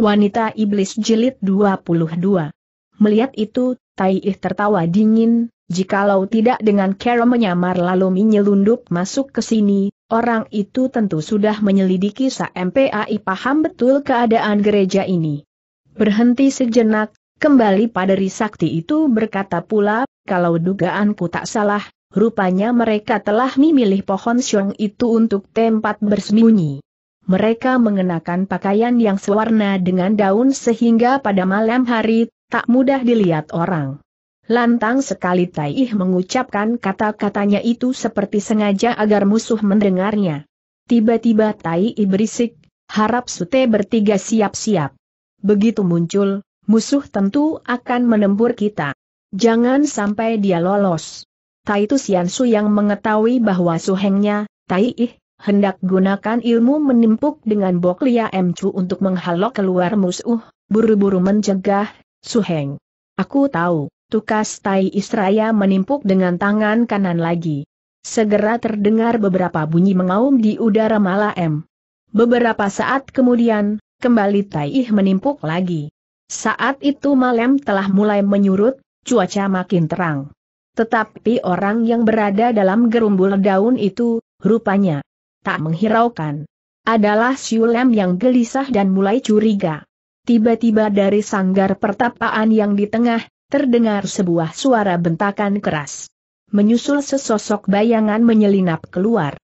Wanita Iblis Jilid 22 Melihat itu, Taiih tertawa dingin, jikalau tidak dengan kera menyamar lalu menyelundup masuk ke sini, orang itu tentu sudah menyelidiki MPAI paham betul keadaan gereja ini. Berhenti sejenak, kembali pada Risakti itu berkata pula, kalau dugaanku tak salah, rupanya mereka telah memilih pohon siong itu untuk tempat bersembunyi mereka mengenakan pakaian yang sewarna dengan daun sehingga pada malam hari, tak mudah dilihat orang. Lantang sekali Taih mengucapkan kata-katanya itu seperti sengaja agar musuh mendengarnya. Tiba-tiba Tai berisik, harap Sute bertiga siap-siap. Begitu muncul, musuh tentu akan menempur kita. Jangan sampai dia lolos. Tai itu Su yang mengetahui bahwa suhengnya, Tai hendak gunakan ilmu menimpuk dengan Bok Lia Emcu untuk menghalau keluar musuh, buru-buru mencegah, Suheng. Aku tahu, tukas Tai Israya menimpuk dengan tangan kanan lagi. Segera terdengar beberapa bunyi mengaum di udara Mala M. Beberapa saat kemudian, kembali Taih menimpuk lagi. Saat itu malam telah mulai menyurut, cuaca makin terang. Tetapi orang yang berada dalam gerumbul daun itu, rupanya, tak menghiraukan. Adalah Siulem yang gelisah dan mulai curiga. Tiba-tiba dari sanggar pertapaan yang di tengah, terdengar sebuah suara bentakan keras. Menyusul sesosok bayangan menyelinap keluar.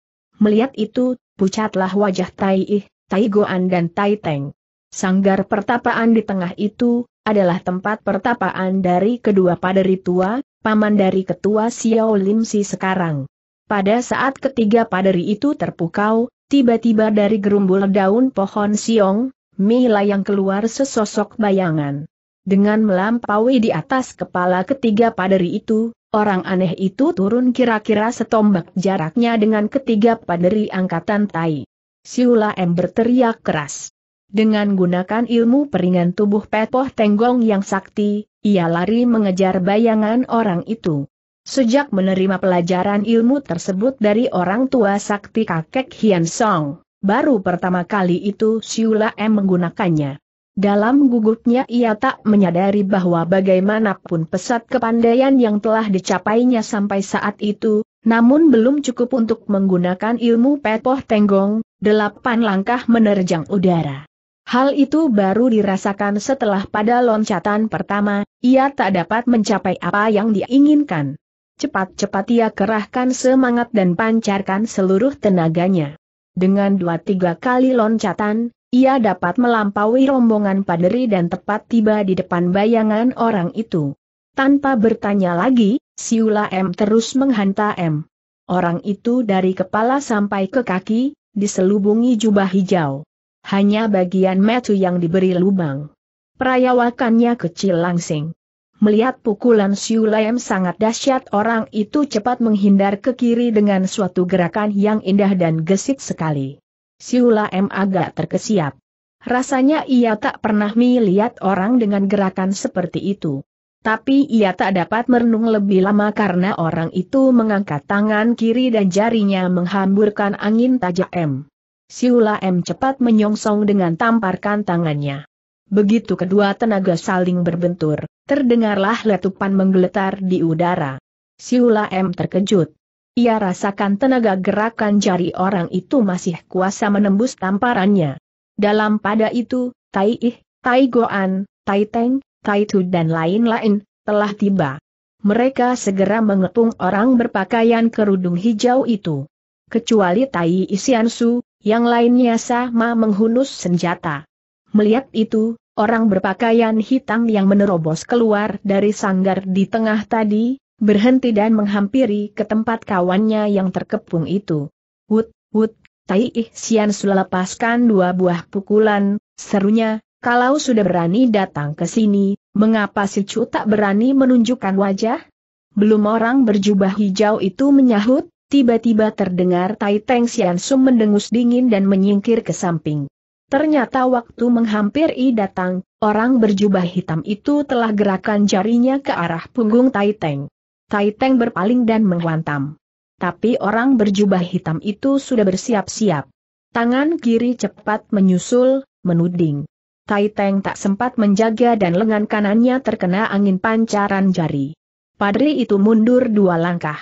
Melihat itu, pucatlah wajah Tai Ih, Tai Goan dan Tai Teng. Sanggar pertapaan di tengah itu, adalah tempat pertapaan dari kedua paderi tua, paman dari ketua Xiao Lim Si sekarang. Pada saat ketiga paderi itu terpukau, tiba-tiba dari gerumbul daun pohon siong, yang keluar sesosok bayangan. Dengan melampaui di atas kepala ketiga paderi itu, orang aneh itu turun kira-kira setombak jaraknya dengan ketiga paderi angkatan tai. Siula M berteriak keras. Dengan gunakan ilmu peringan tubuh petoh tenggong yang sakti, ia lari mengejar bayangan orang itu. Sejak menerima pelajaran ilmu tersebut dari orang tua sakti kakek Hian Song, baru pertama kali itu Siula M menggunakannya. Dalam gugupnya ia tak menyadari bahwa bagaimanapun pesat kepandaian yang telah dicapainya sampai saat itu, namun belum cukup untuk menggunakan ilmu pepoh tenggong, delapan langkah menerjang udara. Hal itu baru dirasakan setelah pada loncatan pertama, ia tak dapat mencapai apa yang diinginkan. Cepat-cepat ia kerahkan semangat dan pancarkan seluruh tenaganya. Dengan dua tiga kali loncatan, ia dapat melampaui rombongan paderi dan tepat tiba di depan bayangan orang itu. Tanpa bertanya lagi, Siula M terus menghanta M. Orang itu dari kepala sampai ke kaki, diselubungi jubah hijau. Hanya bagian metu yang diberi lubang. Perayawakannya kecil langsing. Melihat pukulan Siu Lam sangat dahsyat orang itu cepat menghindar ke kiri dengan suatu gerakan yang indah dan gesit sekali. Siu Lam agak terkesiap. Rasanya ia tak pernah melihat orang dengan gerakan seperti itu. Tapi ia tak dapat merenung lebih lama karena orang itu mengangkat tangan kiri dan jarinya menghamburkan angin tajam. Siu Lam cepat menyongsong dengan tamparkan tangannya. Begitu kedua tenaga saling berbentur, terdengarlah letupan menggeletar di udara. Siula M terkejut. Ia rasakan tenaga gerakan jari orang itu masih kuasa menembus tamparannya. Dalam pada itu, Tai Ih, Tai Goan, Tai Teng, Tai Tu dan lain-lain, telah tiba. Mereka segera mengepung orang berpakaian kerudung hijau itu. Kecuali Tai Isiansu, yang lainnya sama menghunus senjata. Melihat itu, orang berpakaian hitam yang menerobos keluar dari sanggar di tengah tadi, berhenti dan menghampiri ke tempat kawannya yang terkepung itu. Wut, wut, Tai Xian sudah lepaskan dua buah pukulan, serunya, kalau sudah berani datang ke sini, mengapa si cu tak berani menunjukkan wajah? Belum orang berjubah hijau itu menyahut, tiba-tiba terdengar Tai Teng Xian Sum mendengus dingin dan menyingkir ke samping. Ternyata waktu menghampiri datang, orang berjubah hitam itu telah gerakan jarinya ke arah punggung Taiteng. Taiteng berpaling dan menghantam. Tapi orang berjubah hitam itu sudah bersiap-siap. Tangan kiri cepat menyusul, menuding. Taiteng tak sempat menjaga dan lengan kanannya terkena angin pancaran jari. Padri itu mundur dua langkah.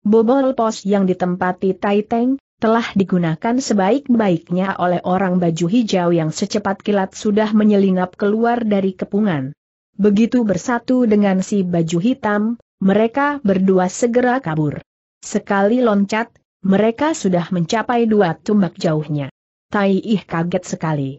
Bobol pos yang ditempati Taiteng, telah digunakan sebaik-baiknya oleh orang baju hijau yang secepat kilat sudah menyelinap keluar dari kepungan. Begitu bersatu dengan si baju hitam, mereka berdua segera kabur. Sekali loncat, mereka sudah mencapai dua tumbak jauhnya. Tai Ih kaget sekali.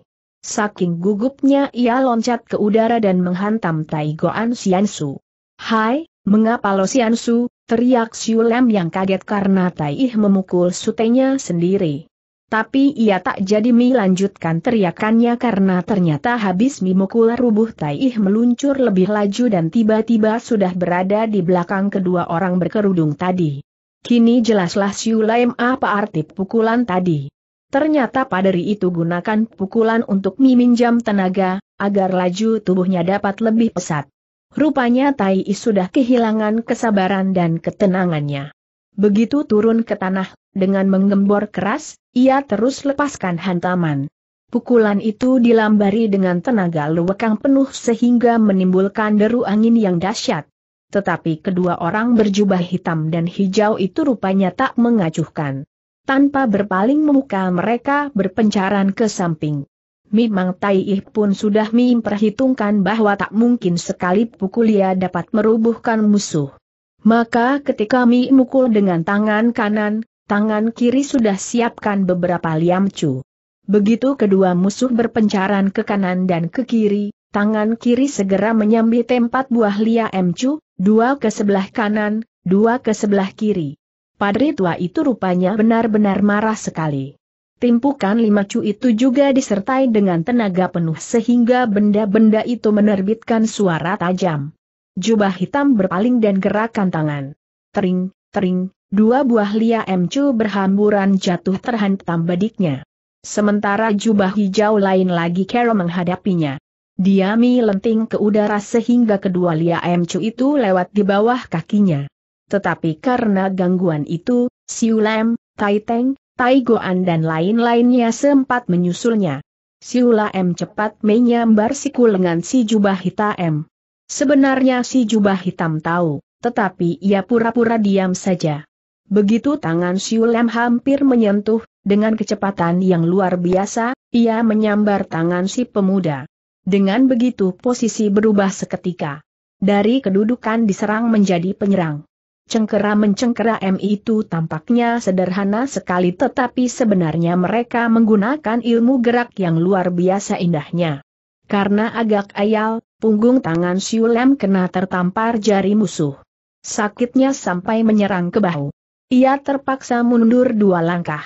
Saking gugupnya ia loncat ke udara dan menghantam Tai Goan Xiansu. Hai, Mengapa lo Su? teriak Siulem yang kaget karena Taih memukul sutenya sendiri. Tapi ia tak jadi melanjutkan teriakannya karena ternyata habis memukul rubuh Taih meluncur lebih laju dan tiba-tiba sudah berada di belakang kedua orang berkerudung tadi. Kini jelaslah Siulem apa arti pukulan tadi. Ternyata paderi itu gunakan pukulan untuk meminjam tenaga, agar laju tubuhnya dapat lebih pesat. Rupanya Tai I sudah kehilangan kesabaran dan ketenangannya. Begitu turun ke tanah, dengan menggembor keras, ia terus lepaskan hantaman. Pukulan itu dilambari dengan tenaga luwekang penuh sehingga menimbulkan deru angin yang dahsyat. Tetapi kedua orang berjubah hitam dan hijau itu rupanya tak mengacuhkan. Tanpa berpaling muka mereka berpencaran ke samping. Memang Tai Ih pun sudah memperhitungkan bahwa tak mungkin sekali pukul ia dapat merubuhkan musuh. Maka ketika Mi mukul dengan tangan kanan, tangan kiri sudah siapkan beberapa liamcu. Begitu kedua musuh berpencaran ke kanan dan ke kiri, tangan kiri segera menyambi tempat buah liamcu, dua ke sebelah kanan, dua ke sebelah kiri. Padri tua itu rupanya benar-benar marah sekali. Timpukan lima cu itu juga disertai dengan tenaga penuh sehingga benda-benda itu menerbitkan suara tajam. Jubah hitam berpaling dan gerakan tangan. Tering, tering, dua buah lia emcu berhamburan jatuh terhantam badiknya. Sementara jubah hijau lain lagi kero menghadapinya. Diami lenting ke udara sehingga kedua lia emcu itu lewat di bawah kakinya. Tetapi karena gangguan itu, siulem, taiteng, Tai Goan dan lain-lainnya sempat menyusulnya. Siula M cepat menyambar siku lengan si jubah hitam. Sebenarnya si jubah hitam tahu, tetapi ia pura-pura diam saja. Begitu tangan Siulam hampir menyentuh, dengan kecepatan yang luar biasa, ia menyambar tangan si pemuda. Dengan begitu posisi berubah seketika. Dari kedudukan diserang menjadi penyerang. Cengkera-mencengkera M itu tampaknya sederhana sekali tetapi sebenarnya mereka menggunakan ilmu gerak yang luar biasa indahnya. Karena agak ayal, punggung tangan Siulem kena tertampar jari musuh. Sakitnya sampai menyerang ke bahu. Ia terpaksa mundur dua langkah.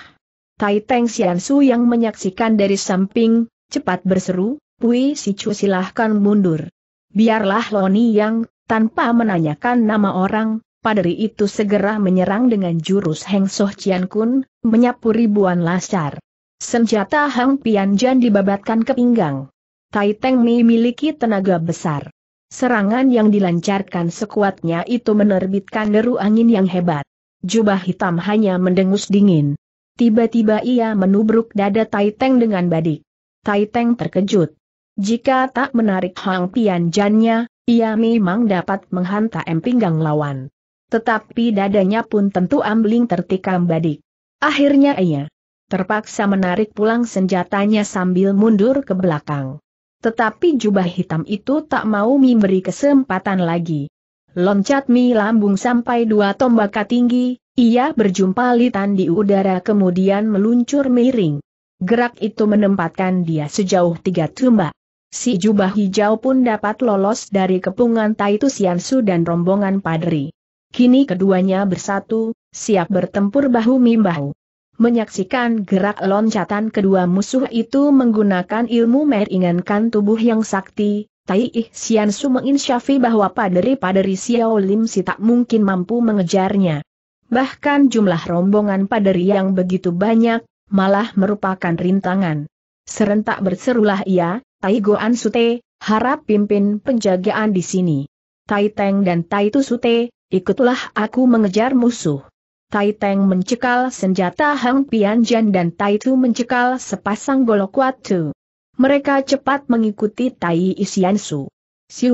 Tai Teng Xiansu yang menyaksikan dari samping, cepat berseru, Pui Si Chu silahkan mundur. Biarlah Loni yang, tanpa menanyakan nama orang, paderi itu segera menyerang dengan jurus Heng Soh Cian Kun, menyapu ribuan lasar. Senjata Hang Pian Jan dibabatkan ke pinggang. Tai Teng Mi miliki tenaga besar. Serangan yang dilancarkan sekuatnya itu menerbitkan deru angin yang hebat. Jubah hitam hanya mendengus dingin. Tiba-tiba ia menubruk dada Tai Teng dengan badik. Tai Teng terkejut. Jika tak menarik Hang Pian Jannya, ia memang dapat menghantam pinggang lawan. Tetapi dadanya pun tentu ambling tertikam badik. Akhirnya ia terpaksa menarik pulang senjatanya sambil mundur ke belakang. Tetapi jubah hitam itu tak mau memberi kesempatan lagi. Loncat mi lambung sampai dua tombak tinggi, ia berjumpa litan di udara kemudian meluncur miring. Gerak itu menempatkan dia sejauh tiga tombak. Si jubah hijau pun dapat lolos dari kepungan Titus Yansu dan rombongan padri. Kini keduanya bersatu, siap bertempur bahu membahu Menyaksikan gerak loncatan kedua musuh itu menggunakan ilmu meringankan tubuh yang sakti, Tai Ih Xian Su menginsyafi bahwa paderi-paderi Xiao Lim Si tak mungkin mampu mengejarnya. Bahkan jumlah rombongan paderi yang begitu banyak, malah merupakan rintangan. Serentak berserulah ia, Tai Goan Sute, harap pimpin penjagaan di sini. Tai Teng dan Tai Sute, ikutlah aku mengejar musuh. Tai Teng mencekal senjata Hang Pianjan dan Tai Tu mencekal sepasang golok watu. Mereka cepat mengikuti Tai Isiansu.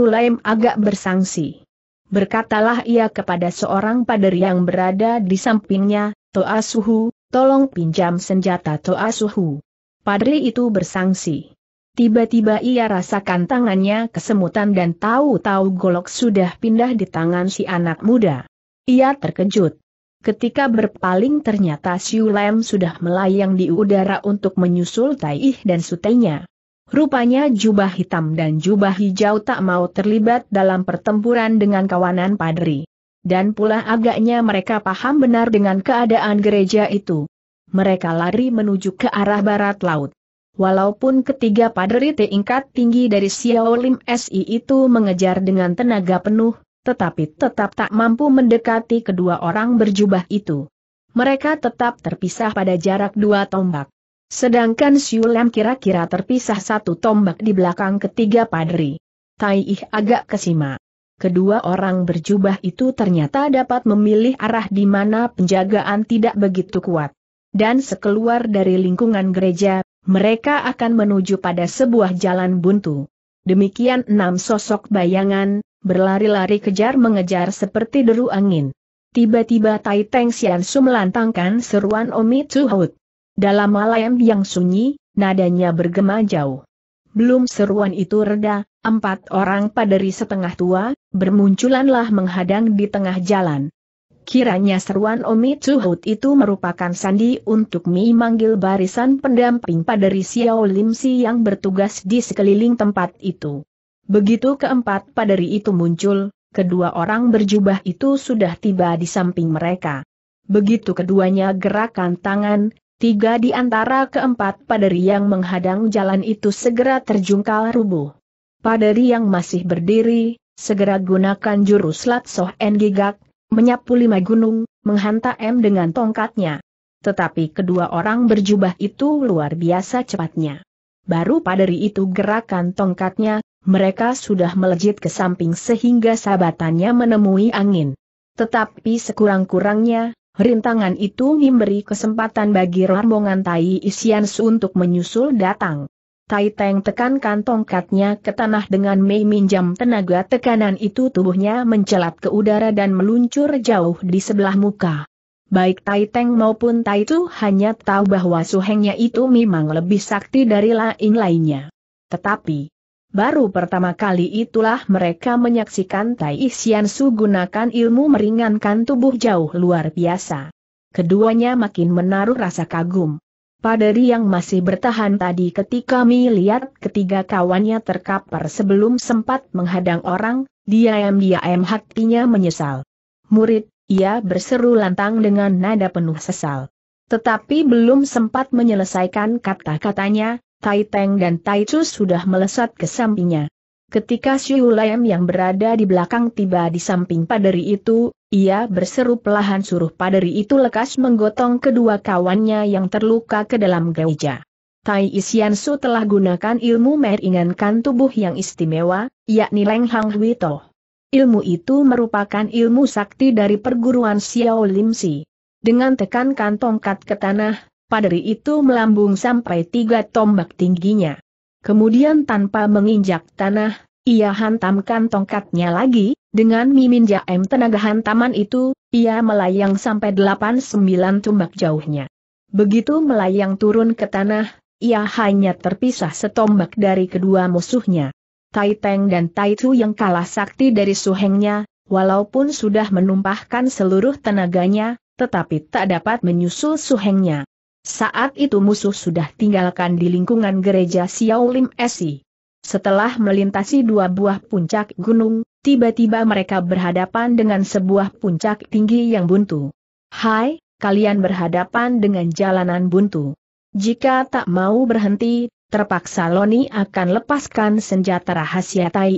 Laim agak bersangsi. Berkatalah ia kepada seorang pader yang berada di sampingnya, Toa Suhu, tolong pinjam senjata Toa Suhu. Padri itu bersangsi. Tiba-tiba ia rasakan tangannya kesemutan dan tahu-tahu golok sudah pindah di tangan si anak muda. Ia terkejut. Ketika berpaling ternyata Siu Lem sudah melayang di udara untuk menyusul Taih dan sutenya. Rupanya jubah hitam dan jubah hijau tak mau terlibat dalam pertempuran dengan kawanan padri. Dan pula agaknya mereka paham benar dengan keadaan gereja itu. Mereka lari menuju ke arah barat laut. Walaupun ketiga padri tingkat tinggi dari Xiao Lim SI itu mengejar dengan tenaga penuh, tetapi tetap tak mampu mendekati kedua orang berjubah itu. Mereka tetap terpisah pada jarak dua tombak. Sedangkan Xiao Lim kira-kira terpisah satu tombak di belakang ketiga padri. Tai Ih agak kesima. Kedua orang berjubah itu ternyata dapat memilih arah di mana penjagaan tidak begitu kuat. Dan sekeluar dari lingkungan gereja, mereka akan menuju pada sebuah jalan buntu. Demikian enam sosok bayangan, berlari-lari kejar mengejar seperti deru angin. Tiba-tiba Tai Teng Xian Su melantangkan seruan Omi Tsuhut. Dalam malam yang sunyi, nadanya bergema jauh. Belum seruan itu reda, empat orang paderi setengah tua, bermunculanlah menghadang di tengah jalan. Kiranya seruan Omi Chuhut itu merupakan sandi untuk Mi manggil barisan pendamping pada Xiao Lim Si yang bertugas di sekeliling tempat itu. Begitu keempat padari itu muncul, kedua orang berjubah itu sudah tiba di samping mereka. Begitu keduanya gerakan tangan, tiga di antara keempat padari yang menghadang jalan itu segera terjungkal rubuh. Padari yang masih berdiri, segera gunakan jurus Latsoh Engigak, menyapu lima gunung, menghantam dengan tongkatnya. Tetapi kedua orang berjubah itu luar biasa cepatnya. Baru hari itu gerakan tongkatnya, mereka sudah melejit ke samping sehingga sabatannya menemui angin. Tetapi sekurang-kurangnya, rintangan itu memberi kesempatan bagi rombongan Tai Isians untuk menyusul datang. Tai Teng tekankan tongkatnya ke tanah dengan Mei minjam tenaga tekanan itu tubuhnya mencelat ke udara dan meluncur jauh di sebelah muka. Baik Tai Teng maupun Tai Tu hanya tahu bahwa suhengnya itu memang lebih sakti dari lain-lainnya. Tetapi, baru pertama kali itulah mereka menyaksikan Tai Isian Su gunakan ilmu meringankan tubuh jauh luar biasa. Keduanya makin menaruh rasa kagum. Padari yang masih bertahan tadi ketika melihat ketiga kawannya terkapar sebelum sempat menghadang orang, diam-diam hatinya menyesal. Murid, ia berseru lantang dengan nada penuh sesal. Tetapi belum sempat menyelesaikan kata-katanya, Tai Teng dan Tai Chu sudah melesat ke sampingnya. Ketika Siu Lam yang berada di belakang tiba di samping paderi itu, ia berseru pelahan suruh paderi itu lekas menggotong kedua kawannya yang terluka ke dalam gereja. Tai Su telah gunakan ilmu meringankan tubuh yang istimewa, yakni Leng Hang Hui Toh. Ilmu itu merupakan ilmu sakti dari perguruan Xiao Lim Si. Dengan tekankan tongkat ke tanah, paderi itu melambung sampai tiga tombak tingginya. Kemudian tanpa menginjak tanah, ia hantamkan tongkatnya lagi, dengan mimin jaem tenaga hantaman itu, ia melayang sampai 8-9 tumbak jauhnya. Begitu melayang turun ke tanah, ia hanya terpisah setombak dari kedua musuhnya. Tai Teng dan Tai Chu yang kalah sakti dari suhengnya, walaupun sudah menumpahkan seluruh tenaganya, tetapi tak dapat menyusul suhengnya. Saat itu musuh sudah tinggalkan di lingkungan gereja Lim Esi. Setelah melintasi dua buah puncak gunung, tiba-tiba mereka berhadapan dengan sebuah puncak tinggi yang buntu. Hai, kalian berhadapan dengan jalanan buntu. Jika tak mau berhenti, terpaksa Loni akan lepaskan senjata rahasia Tai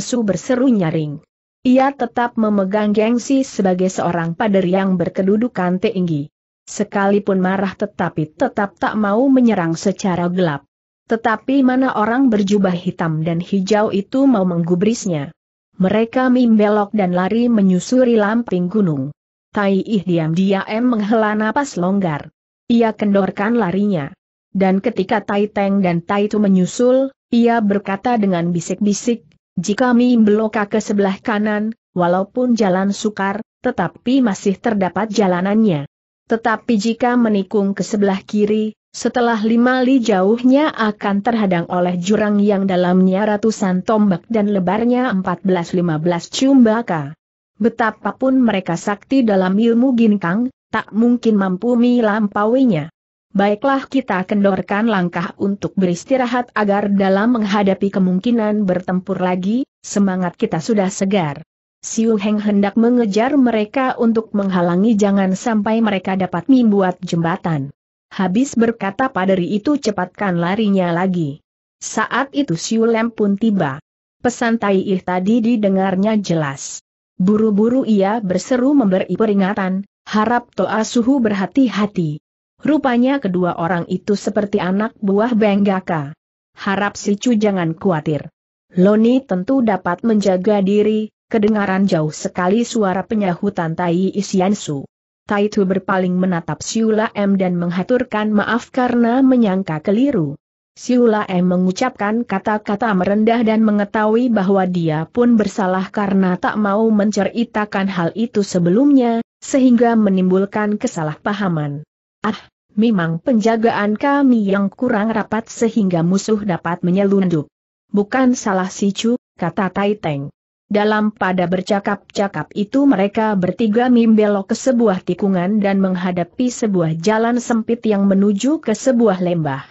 Su berseru nyaring. Ia tetap memegang gengsi sebagai seorang pader yang berkedudukan tinggi. Sekalipun marah tetapi tetap tak mau menyerang secara gelap. Tetapi mana orang berjubah hitam dan hijau itu mau menggubrisnya. Mereka mimbelok dan lari menyusuri lamping gunung. Tai Ih diam-diam menghela napas longgar. Ia kendorkan larinya. Dan ketika Tai Teng dan Tai Tu menyusul, ia berkata dengan bisik-bisik, jika Mi ke sebelah kanan, walaupun jalan sukar, tetapi masih terdapat jalanannya. Tetapi jika menikung ke sebelah kiri, setelah lima li jauhnya akan terhadang oleh jurang yang dalamnya ratusan tombak dan lebarnya 14-15 cumbaka. Betapapun mereka sakti dalam ilmu ginkang, tak mungkin mampu melampauinya. Baiklah kita kendorkan langkah untuk beristirahat agar dalam menghadapi kemungkinan bertempur lagi, semangat kita sudah segar. Siu Heng hendak mengejar mereka untuk menghalangi jangan sampai mereka dapat membuat jembatan. Habis berkata paderi itu cepatkan larinya lagi. Saat itu Siu pun tiba. Pesan Tai Ih tadi didengarnya jelas. Buru-buru ia berseru memberi peringatan, harap Toa Suhu berhati-hati. Rupanya kedua orang itu seperti anak buah Benggaka. Harap si Cu jangan khawatir. Loni tentu dapat menjaga diri, kedengaran jauh sekali suara penyahutan Tai Isiansu. Taitu berpaling menatap Siula M dan menghaturkan maaf karena menyangka keliru. Siula M mengucapkan kata-kata merendah dan mengetahui bahwa dia pun bersalah karena tak mau menceritakan hal itu sebelumnya, sehingga menimbulkan kesalahpahaman. Ah, memang penjagaan kami yang kurang rapat sehingga musuh dapat menyelundup. Bukan salah si Chu, kata Taiteng. Dalam pada bercakap-cakap itu mereka bertiga membelok ke sebuah tikungan dan menghadapi sebuah jalan sempit yang menuju ke sebuah lembah.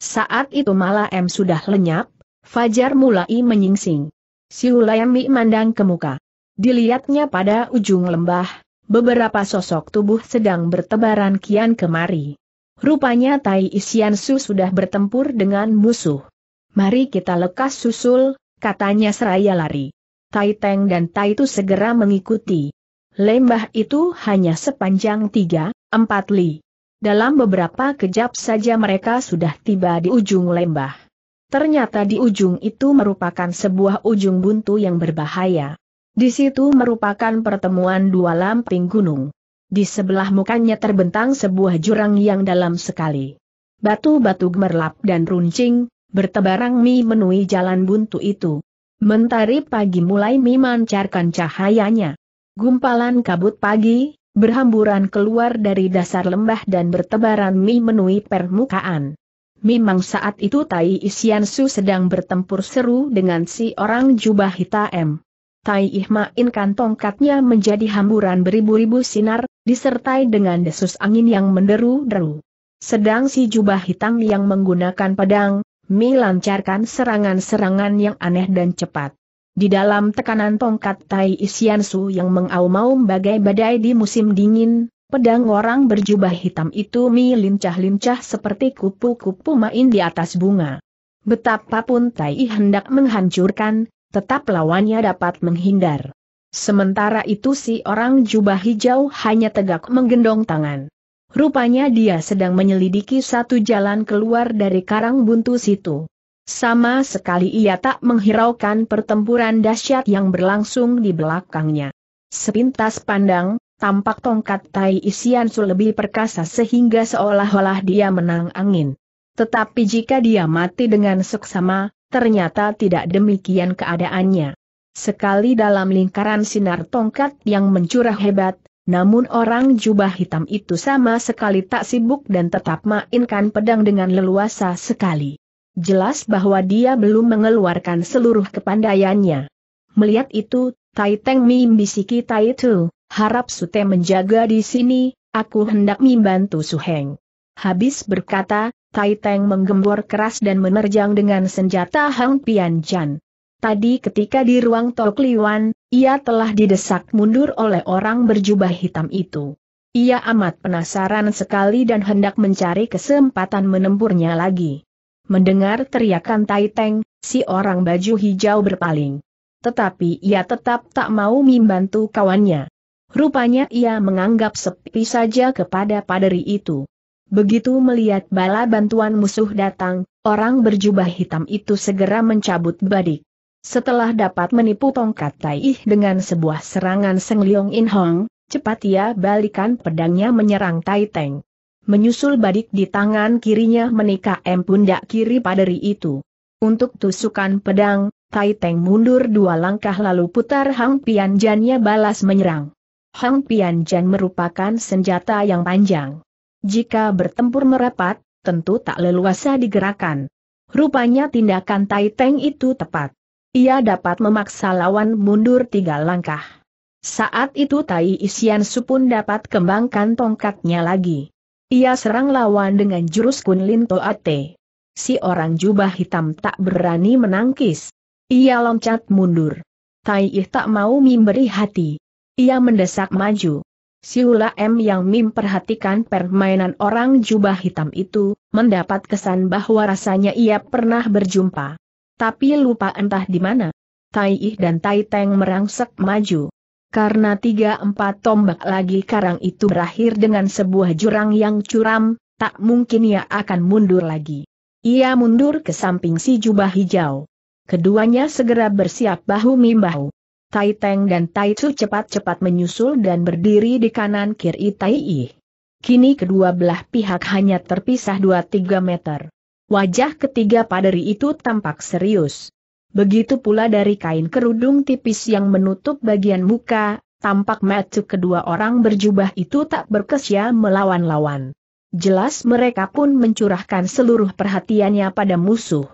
Saat itu malah M sudah lenyap, Fajar mulai menyingsing. Siulayami mandang ke muka. Dilihatnya pada ujung lembah, beberapa sosok tubuh sedang bertebaran kian kemari. Rupanya Tai Isiansu sudah bertempur dengan musuh. Mari kita lekas susul, katanya seraya lari. Tai Teng dan Tai Tu segera mengikuti. Lembah itu hanya sepanjang tiga, empat li. Dalam beberapa kejap saja mereka sudah tiba di ujung lembah. Ternyata di ujung itu merupakan sebuah ujung buntu yang berbahaya. Di situ merupakan pertemuan dua lamping gunung. Di sebelah mukanya terbentang sebuah jurang yang dalam sekali. Batu-batu gemerlap dan runcing, bertebarang mi menui jalan buntu itu. Mentari pagi mulai memancarkan cahayanya. Gumpalan kabut pagi, berhamburan keluar dari dasar lembah dan bertebaran memenuhi permukaan. Memang saat itu Tai Isiansu sedang bertempur seru dengan si orang jubah hitam. Tai Ihmainkan tongkatnya menjadi hamburan beribu-ribu sinar, disertai dengan desus angin yang menderu-deru. Sedang si jubah hitam yang menggunakan pedang, Mi lancarkan serangan-serangan yang aneh dan cepat. Di dalam tekanan tongkat Tai Isiansu yang mengaum-aum bagai badai di musim dingin, pedang orang berjubah hitam itu Mi lincah-lincah seperti kupu-kupu main di atas bunga. Betapapun Tai hendak menghancurkan, tetap lawannya dapat menghindar. Sementara itu si orang jubah hijau hanya tegak menggendong tangan. Rupanya dia sedang menyelidiki satu jalan keluar dari karang buntu situ. Sama sekali ia tak menghiraukan pertempuran dahsyat yang berlangsung di belakangnya. Sepintas pandang, tampak tongkat Tai Su lebih perkasa sehingga seolah-olah dia menang angin. Tetapi jika dia mati dengan seksama, ternyata tidak demikian keadaannya. Sekali dalam lingkaran sinar tongkat yang mencurah hebat, namun orang jubah hitam itu sama sekali tak sibuk dan tetap mainkan pedang dengan leluasa sekali. Jelas bahwa dia belum mengeluarkan seluruh kepandaiannya. Melihat itu, Tai Teng Mim bisiki Tai Tu, harap Sute menjaga di sini, aku hendak membantu Suheng. Habis berkata, Tai Teng menggembor keras dan menerjang dengan senjata Hang Pian Chan. Tadi ketika di ruang Liwan, ia telah didesak mundur oleh orang berjubah hitam itu. Ia amat penasaran sekali dan hendak mencari kesempatan menemburnya lagi. Mendengar teriakan Tai Teng, si orang baju hijau berpaling. Tetapi ia tetap tak mau membantu kawannya. Rupanya ia menganggap sepi saja kepada paderi itu. Begitu melihat bala bantuan musuh datang, orang berjubah hitam itu segera mencabut badik. Setelah dapat menipu tongkat Taih dengan sebuah serangan Seng Liong In Hong, cepat ia balikan pedangnya menyerang Tai Teng. Menyusul badik di tangan kirinya menikah M pundak kiri paderi itu. Untuk tusukan pedang, Tai Teng mundur dua langkah lalu putar Hang Pian Jannya balas menyerang. Hang Pian Jan merupakan senjata yang panjang. Jika bertempur merapat, tentu tak leluasa digerakkan. Rupanya tindakan Tai Teng itu tepat ia dapat memaksa lawan mundur tiga langkah. Saat itu Tai Isian Supun dapat kembangkan tongkatnya lagi. Ia serang lawan dengan jurus Kunlin Toate. Si orang jubah hitam tak berani menangkis. Ia loncat mundur. Tai Ih tak mau memberi hati. Ia mendesak maju. Siula M yang memperhatikan permainan orang jubah hitam itu, mendapat kesan bahwa rasanya ia pernah berjumpa tapi lupa entah di mana. Tai Ih dan Tai Teng merangsek maju. Karena tiga empat tombak lagi karang itu berakhir dengan sebuah jurang yang curam, tak mungkin ia akan mundur lagi. Ia mundur ke samping si jubah hijau. Keduanya segera bersiap bahu mimbahu. Tai Teng dan Tai Chu cepat-cepat menyusul dan berdiri di kanan kiri Tai Ih. Kini kedua belah pihak hanya terpisah dua tiga meter. Wajah ketiga paderi itu tampak serius. Begitu pula dari kain kerudung tipis yang menutup bagian muka, tampak mata kedua orang berjubah itu tak berkesia melawan-lawan. Jelas mereka pun mencurahkan seluruh perhatiannya pada musuh.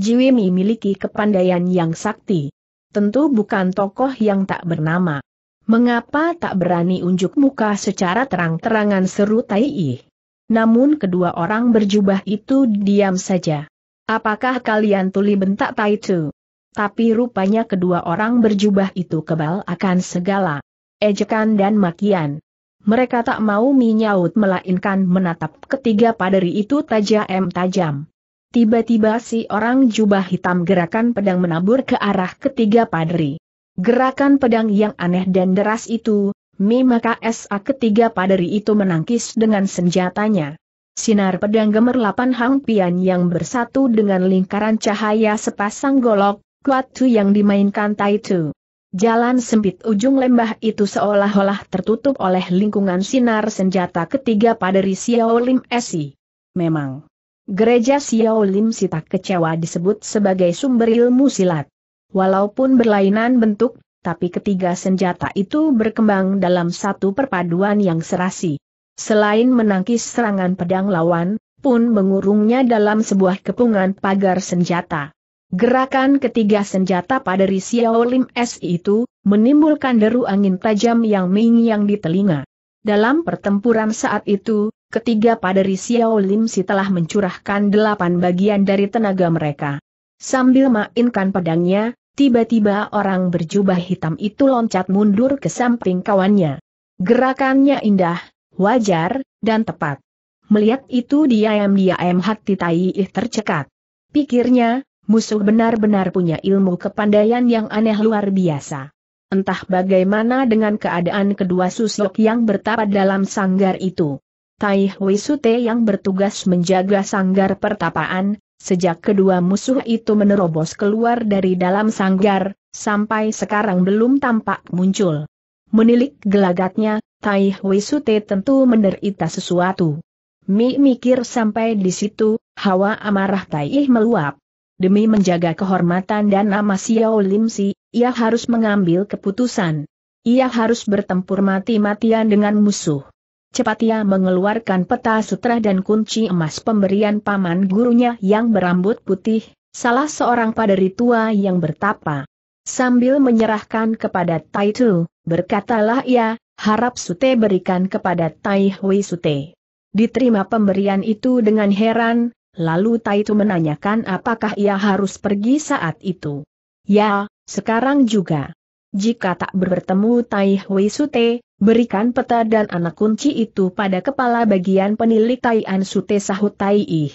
Jiwimi memiliki kepandaian yang sakti. Tentu bukan tokoh yang tak bernama. Mengapa tak berani unjuk muka secara terang-terangan seru Tai namun kedua orang berjubah itu diam saja. Apakah kalian tuli bentak Tai tu? Tapi rupanya kedua orang berjubah itu kebal akan segala ejekan dan makian. Mereka tak mau minyaut melainkan menatap ketiga paderi itu tajam-tajam. Tiba-tiba si orang jubah hitam gerakan pedang menabur ke arah ketiga paderi. Gerakan pedang yang aneh dan deras itu, maka SA ketiga padari itu menangkis dengan senjatanya. Sinar pedang gemerlapan Hang Pian yang bersatu dengan lingkaran cahaya sepasang golok, kuat tu yang dimainkan Tai Tu. Jalan sempit ujung lembah itu seolah-olah tertutup oleh lingkungan sinar senjata ketiga padari Xiaolim Esi. Memang, gereja Xiaolim Sita kecewa disebut sebagai sumber ilmu silat. Walaupun berlainan bentuk tapi ketiga senjata itu berkembang dalam satu perpaduan yang serasi. Selain menangkis serangan pedang lawan, pun mengurungnya dalam sebuah kepungan pagar senjata. Gerakan ketiga senjata pada Risiao Lim S itu, menimbulkan deru angin tajam yang mengiang di telinga. Dalam pertempuran saat itu, ketiga pada Risiao Lim Si telah mencurahkan delapan bagian dari tenaga mereka. Sambil mainkan pedangnya, Tiba-tiba orang berjubah hitam itu loncat mundur ke samping kawannya. Gerakannya indah, wajar, dan tepat. Melihat itu diam-diam hati Tai tercekat. Pikirnya, musuh benar-benar punya ilmu kepandaian yang aneh luar biasa. Entah bagaimana dengan keadaan kedua susuk yang bertapa dalam sanggar itu. Tai Hui yang bertugas menjaga sanggar pertapaan, Sejak kedua musuh itu menerobos keluar dari dalam sanggar, sampai sekarang belum tampak muncul. Menilik gelagatnya, Tai Hui Sute tentu menderita sesuatu. Mi mikir sampai di situ, hawa amarah Tai meluap. Demi menjaga kehormatan dan nama Xiao Lim Si, ia harus mengambil keputusan. Ia harus bertempur mati-matian dengan musuh. Cepat ia mengeluarkan peta sutra dan kunci emas pemberian paman gurunya yang berambut putih, salah seorang paderi tua yang bertapa. Sambil menyerahkan kepada Tai Tu, berkatalah ia, harap Sute berikan kepada Tai Hui Sute. Diterima pemberian itu dengan heran, lalu Tai Tu menanyakan apakah ia harus pergi saat itu. Ya, sekarang juga. Jika tak bertemu Tai Hui Sute, berikan peta dan anak kunci itu pada kepala bagian penilik Tai An Sute sahut Tai Ih.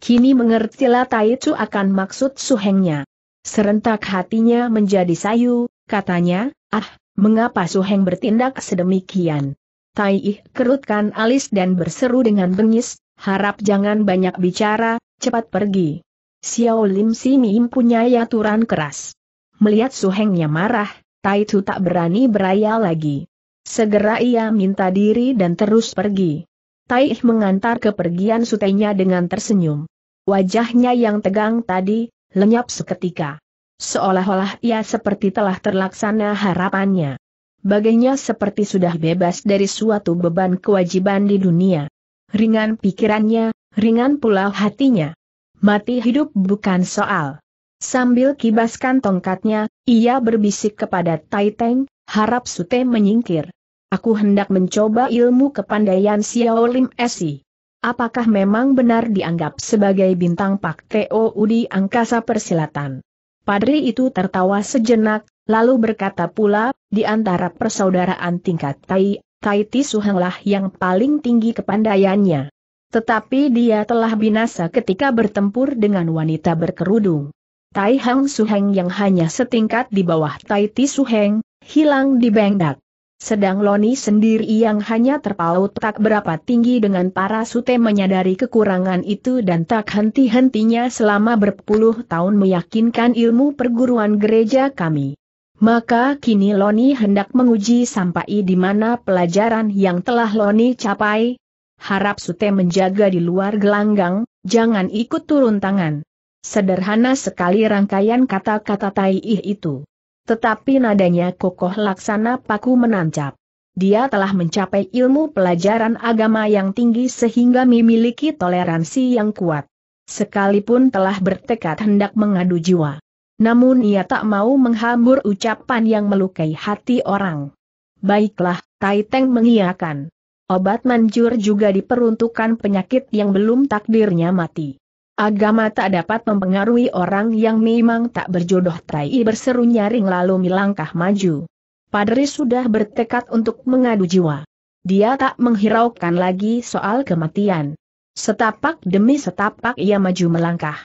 Kini mengertilah Tai Chu akan maksud suhengnya. Serentak hatinya menjadi sayu, katanya, ah, mengapa suheng bertindak sedemikian? Tai Ih kerutkan alis dan berseru dengan bengis, harap jangan banyak bicara, cepat pergi. Xiao Lim Simi mempunyai aturan keras. Melihat suhengnya marah, Tai Chu tak berani beraya lagi. Segera ia minta diri dan terus pergi. Tai mengantar kepergian sutenya dengan tersenyum. Wajahnya yang tegang tadi, lenyap seketika. Seolah-olah ia seperti telah terlaksana harapannya. Baginya seperti sudah bebas dari suatu beban kewajiban di dunia. Ringan pikirannya, ringan pula hatinya. Mati hidup bukan soal. Sambil kibaskan tongkatnya, ia berbisik kepada Tai Teng, harap Sute menyingkir. Aku hendak mencoba ilmu kepandaian Xiao Lim Esi. Apakah memang benar dianggap sebagai bintang Pak Teo Udi angkasa persilatan? Padri itu tertawa sejenak, lalu berkata pula, di antara persaudaraan tingkat Tai, Tai Ti Suhenglah yang paling tinggi kepandaiannya. Tetapi dia telah binasa ketika bertempur dengan wanita berkerudung. Tai Hang Suheng yang hanya setingkat di bawah Tai Ti Suheng, hilang di bengdak. Sedang Loni sendiri yang hanya terpaut tak berapa tinggi dengan para sute menyadari kekurangan itu dan tak henti-hentinya selama berpuluh tahun meyakinkan ilmu perguruan gereja kami. Maka kini Loni hendak menguji sampai di mana pelajaran yang telah Loni capai. Harap sute menjaga di luar gelanggang, jangan ikut turun tangan. Sederhana sekali rangkaian kata-kata Tai Ih itu. Tetapi nadanya kokoh laksana paku menancap. Dia telah mencapai ilmu pelajaran agama yang tinggi sehingga memiliki toleransi yang kuat. Sekalipun telah bertekad hendak mengadu jiwa. Namun ia tak mau menghambur ucapan yang melukai hati orang. Baiklah, Tai Teng mengiakan. Obat manjur juga diperuntukkan penyakit yang belum takdirnya mati. Agama tak dapat mempengaruhi orang yang memang tak berjodoh Tai berseru nyaring lalu melangkah maju. Padri sudah bertekad untuk mengadu jiwa. Dia tak menghiraukan lagi soal kematian. Setapak demi setapak ia maju melangkah.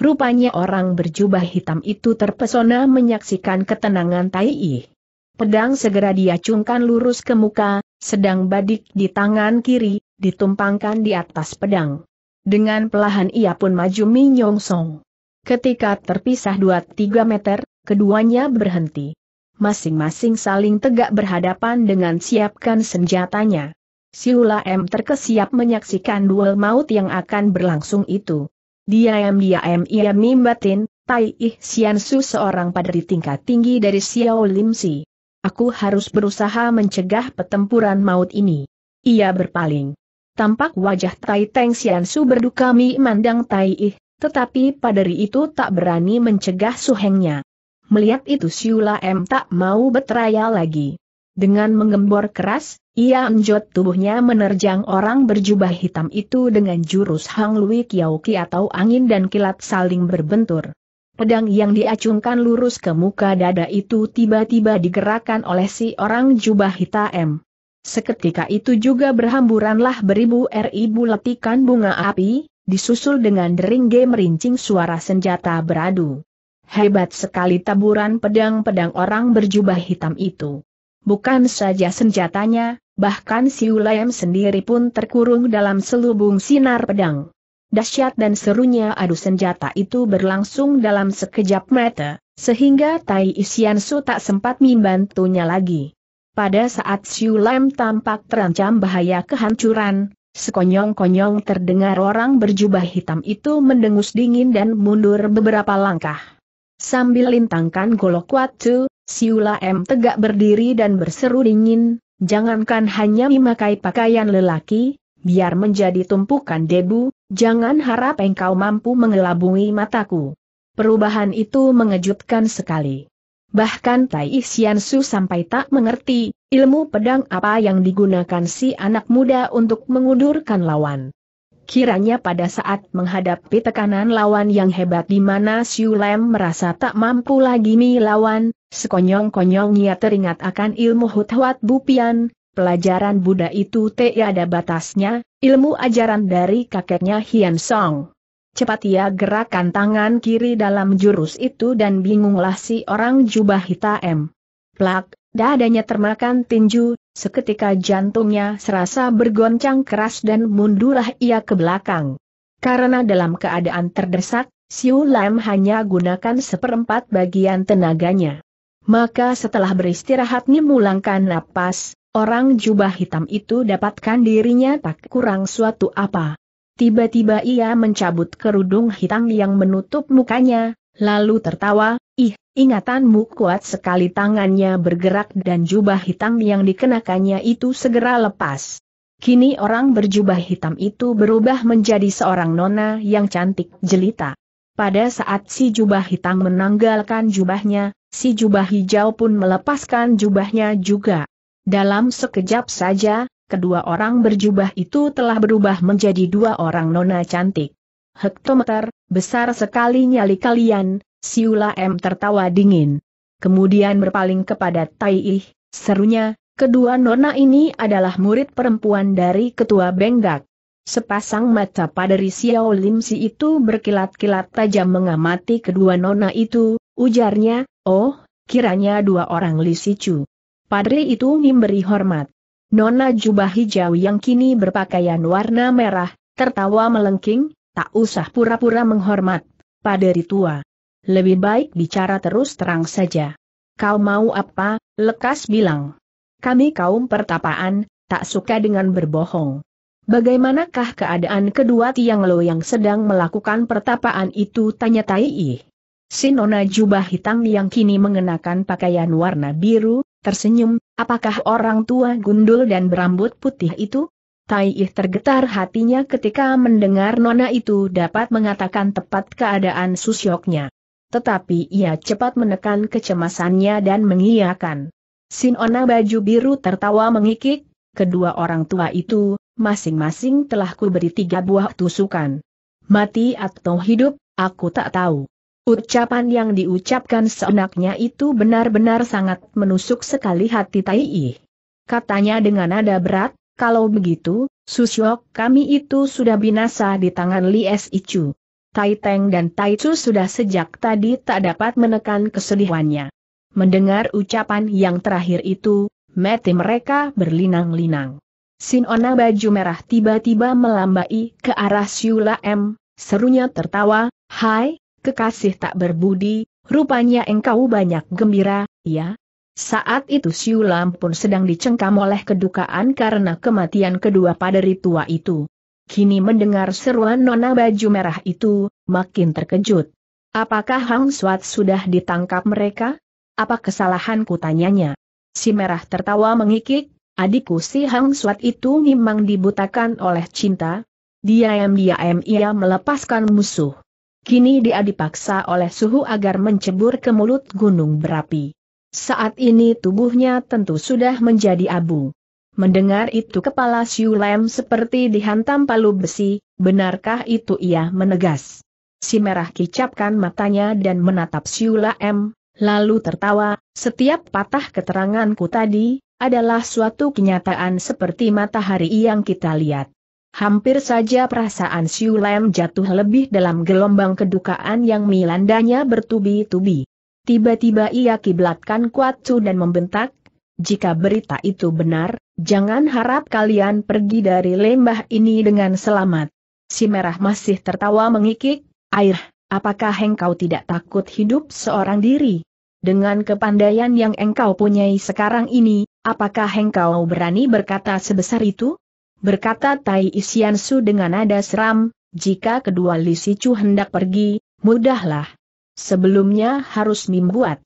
Rupanya orang berjubah hitam itu terpesona menyaksikan ketenangan Tai Pedang segera diacungkan lurus ke muka, sedang badik di tangan kiri, ditumpangkan di atas pedang. Dengan pelahan ia pun maju song. Ketika terpisah 2-3 meter, keduanya berhenti. Masing-masing saling tegak berhadapan dengan siapkan senjatanya. Siula M terkesiap menyaksikan duel maut yang akan berlangsung itu. Dia Diam-diam ia mimbatin, Tai Ih Sian Su seorang padri tingkat tinggi dari Xiao Lim Si. Aku harus berusaha mencegah pertempuran maut ini. Ia berpaling tampak wajah Tai Teng Sian Su berduka mi mandang Tai Ih, tetapi padari itu tak berani mencegah suhengnya. Melihat itu Siula M tak mau berteriak lagi. Dengan menggembor keras, ia menjot tubuhnya menerjang orang berjubah hitam itu dengan jurus Hang Lui Kiao Ki atau angin dan kilat saling berbentur. Pedang yang diacungkan lurus ke muka dada itu tiba-tiba digerakkan oleh si orang jubah hitam. Seketika itu juga berhamburanlah beribu ribu letikan bunga api, disusul dengan dering merincing suara senjata beradu. Hebat sekali taburan pedang-pedang orang berjubah hitam itu. Bukan saja senjatanya, bahkan si Ulayam sendiri pun terkurung dalam selubung sinar pedang. Dasyat dan serunya adu senjata itu berlangsung dalam sekejap mata, sehingga Tai Isian Su tak sempat membantunya lagi. Pada saat Siu Lam tampak terancam bahaya kehancuran, sekonyong-konyong terdengar orang berjubah hitam itu mendengus dingin dan mundur beberapa langkah. Sambil lintangkan golok watu, Siu Lam tegak berdiri dan berseru dingin, jangankan hanya memakai pakaian lelaki, biar menjadi tumpukan debu, jangan harap engkau mampu mengelabui mataku. Perubahan itu mengejutkan sekali. Bahkan Tai Su sampai tak mengerti, ilmu pedang apa yang digunakan si anak muda untuk mengundurkan lawan. Kiranya pada saat menghadapi tekanan lawan yang hebat di mana Siu Lem merasa tak mampu lagi melawan, sekonyong-konyongnya konyong teringat akan ilmu Huthuat Bupian, pelajaran Buddha itu ada batasnya, ilmu ajaran dari kakeknya Hian Song. Cepat ia gerakan tangan kiri dalam jurus itu dan bingunglah si orang jubah hitam. Plak, dadanya termakan tinju, seketika jantungnya serasa bergoncang keras dan mundurlah ia ke belakang. Karena dalam keadaan terdesak, Siu Lam hanya gunakan seperempat bagian tenaganya. Maka setelah beristirahat memulangkan napas, orang jubah hitam itu dapatkan dirinya tak kurang suatu apa. Tiba-tiba ia mencabut kerudung hitam yang menutup mukanya, lalu tertawa, ih, ingatanmu kuat sekali tangannya bergerak dan jubah hitam yang dikenakannya itu segera lepas. Kini orang berjubah hitam itu berubah menjadi seorang nona yang cantik jelita. Pada saat si jubah hitam menanggalkan jubahnya, si jubah hijau pun melepaskan jubahnya juga. Dalam sekejap saja, kedua orang berjubah itu telah berubah menjadi dua orang nona cantik. Hektometer, besar sekali nyali kalian, Siula M tertawa dingin. Kemudian berpaling kepada Tai Ih, serunya, kedua nona ini adalah murid perempuan dari ketua Benggak. Sepasang mata pada Xiao Lim Si itu berkilat-kilat tajam mengamati kedua nona itu, ujarnya, oh, kiranya dua orang Li Chu. Padri itu memberi hormat. Nona jubah hijau yang kini berpakaian warna merah, tertawa melengking, tak usah pura-pura menghormat. Pada tua. Lebih baik bicara terus terang saja. Kau mau apa, lekas bilang. Kami kaum pertapaan, tak suka dengan berbohong. Bagaimanakah keadaan kedua tiang lo yang sedang melakukan pertapaan itu tanya Tai Ih. Nona jubah hitam yang kini mengenakan pakaian warna biru, tersenyum, Apakah orang tua gundul dan berambut putih itu? Tai Ih tergetar hatinya ketika mendengar nona itu dapat mengatakan tepat keadaan susyoknya. Tetapi ia cepat menekan kecemasannya dan mengiyakan. Sinona baju biru tertawa mengikik, kedua orang tua itu, masing-masing telah kuberi tiga buah tusukan. Mati atau hidup, aku tak tahu. Ucapan yang diucapkan seenaknya itu benar-benar sangat menusuk sekali hati Tai Katanya dengan nada berat, kalau begitu, Susyok kami itu sudah binasa di tangan Li S. Icu. Tai Teng dan Tai Chu sudah sejak tadi tak dapat menekan kesedihannya. Mendengar ucapan yang terakhir itu, mati mereka berlinang-linang. Sinona baju merah tiba-tiba melambai ke arah Siula M, serunya tertawa, Hai, kekasih tak berbudi, rupanya engkau banyak gembira, ya? Saat itu Siulam pun sedang dicengkam oleh kedukaan karena kematian kedua paderi tua itu. Kini mendengar seruan nona baju merah itu, makin terkejut. Apakah Hang Suat sudah ditangkap mereka? Apa kesalahanku tanyanya? Si merah tertawa mengikik, adikku si Hang Suat itu memang dibutakan oleh cinta. dia diam ia melepaskan musuh. Kini dia dipaksa oleh suhu agar mencebur ke mulut gunung berapi. Saat ini tubuhnya tentu sudah menjadi abu. Mendengar itu kepala Siu Lem seperti dihantam palu besi, benarkah itu ia menegas? Si merah kicapkan matanya dan menatap Siu Lem, lalu tertawa, setiap patah keteranganku tadi, adalah suatu kenyataan seperti matahari yang kita lihat. Hampir saja perasaan Siu Lem jatuh lebih dalam gelombang kedukaan yang milandanya bertubi-tubi. Tiba-tiba ia kiblatkan kuat su dan membentak, jika berita itu benar, jangan harap kalian pergi dari lembah ini dengan selamat. Si Merah masih tertawa mengikik, air, apakah engkau tidak takut hidup seorang diri? Dengan kepandaian yang engkau punyai sekarang ini, apakah engkau berani berkata sebesar itu? berkata Tai Isiansu dengan nada seram, jika kedua Li Sicu hendak pergi, mudahlah. Sebelumnya harus membuat.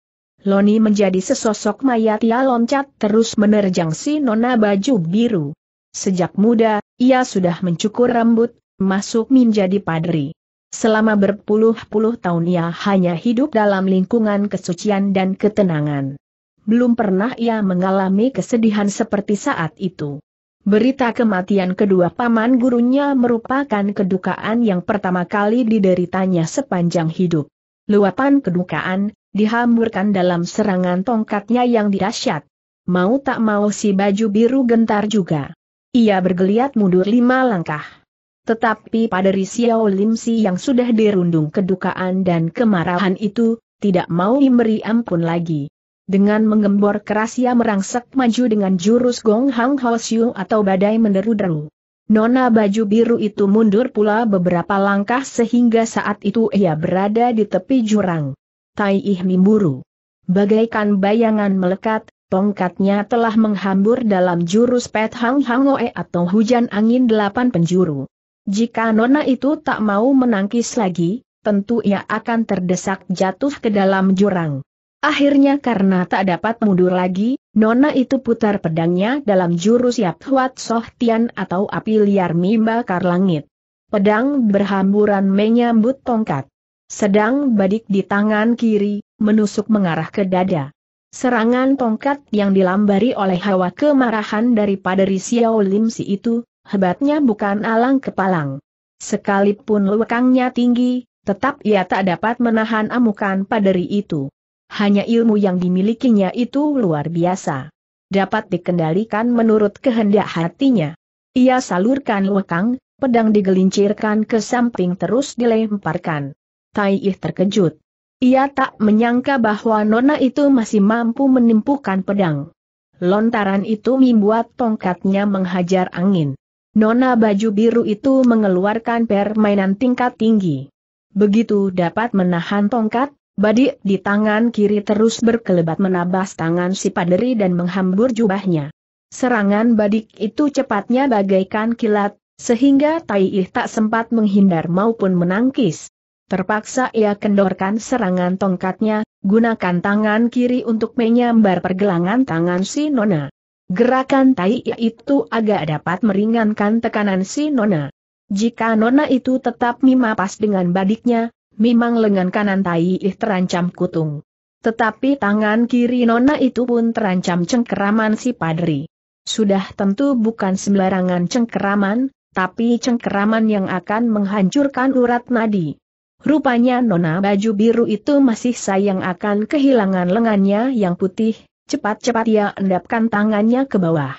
Loni menjadi sesosok mayat ia loncat terus menerjang si nona baju biru. Sejak muda, ia sudah mencukur rambut, masuk menjadi padri. Selama berpuluh-puluh tahun ia hanya hidup dalam lingkungan kesucian dan ketenangan. Belum pernah ia mengalami kesedihan seperti saat itu. Berita kematian kedua paman gurunya merupakan kedukaan yang pertama kali dideritanya sepanjang hidup. Luapan kedukaan, dihamburkan dalam serangan tongkatnya yang dirasyat. Mau tak mau si baju biru gentar juga. Ia bergeliat mundur lima langkah. Tetapi pada Risiao Limsi yang sudah dirundung kedukaan dan kemarahan itu, tidak mau memberi ampun lagi. Dengan menggembor keras ia merangsek maju dengan jurus Gong Hang Ho Siu atau badai menderu-deru. Nona baju biru itu mundur pula beberapa langkah sehingga saat itu ia berada di tepi jurang. Tai Ih Mimburu. Bagaikan bayangan melekat, tongkatnya telah menghambur dalam jurus Pet Hang Hang Oe atau hujan angin delapan penjuru. Jika Nona itu tak mau menangkis lagi, tentu ia akan terdesak jatuh ke dalam jurang. Akhirnya karena tak dapat mundur lagi, Nona itu putar pedangnya dalam jurus Yap Huat Soh Tian atau api liar membakar langit. Pedang berhamburan menyambut tongkat. Sedang badik di tangan kiri, menusuk mengarah ke dada. Serangan tongkat yang dilambari oleh hawa kemarahan daripada Risiao Lim Si itu, hebatnya bukan alang kepalang. Sekalipun lekangnya tinggi, tetap ia tak dapat menahan amukan paderi itu hanya ilmu yang dimilikinya itu luar biasa. Dapat dikendalikan menurut kehendak hatinya. Ia salurkan lekang, pedang digelincirkan ke samping terus dilemparkan. Tai Ih terkejut. Ia tak menyangka bahwa Nona itu masih mampu menimpukan pedang. Lontaran itu membuat tongkatnya menghajar angin. Nona baju biru itu mengeluarkan permainan tingkat tinggi. Begitu dapat menahan tongkat, Badik di tangan kiri terus berkelebat menabas tangan si paderi dan menghambur jubahnya. Serangan badik itu cepatnya bagaikan kilat, sehingga Taiih tak sempat menghindar maupun menangkis. Terpaksa ia kendorkan serangan tongkatnya, gunakan tangan kiri untuk menyambar pergelangan tangan si Nona. Gerakan Taiih itu agak dapat meringankan tekanan si Nona. Jika Nona itu tetap mimapas dengan badiknya, memang lengan kanan Tai Ih terancam kutung. Tetapi tangan kiri Nona itu pun terancam cengkeraman si Padri. Sudah tentu bukan sembarangan cengkeraman, tapi cengkeraman yang akan menghancurkan urat nadi. Rupanya Nona baju biru itu masih sayang akan kehilangan lengannya yang putih, cepat-cepat ia endapkan tangannya ke bawah.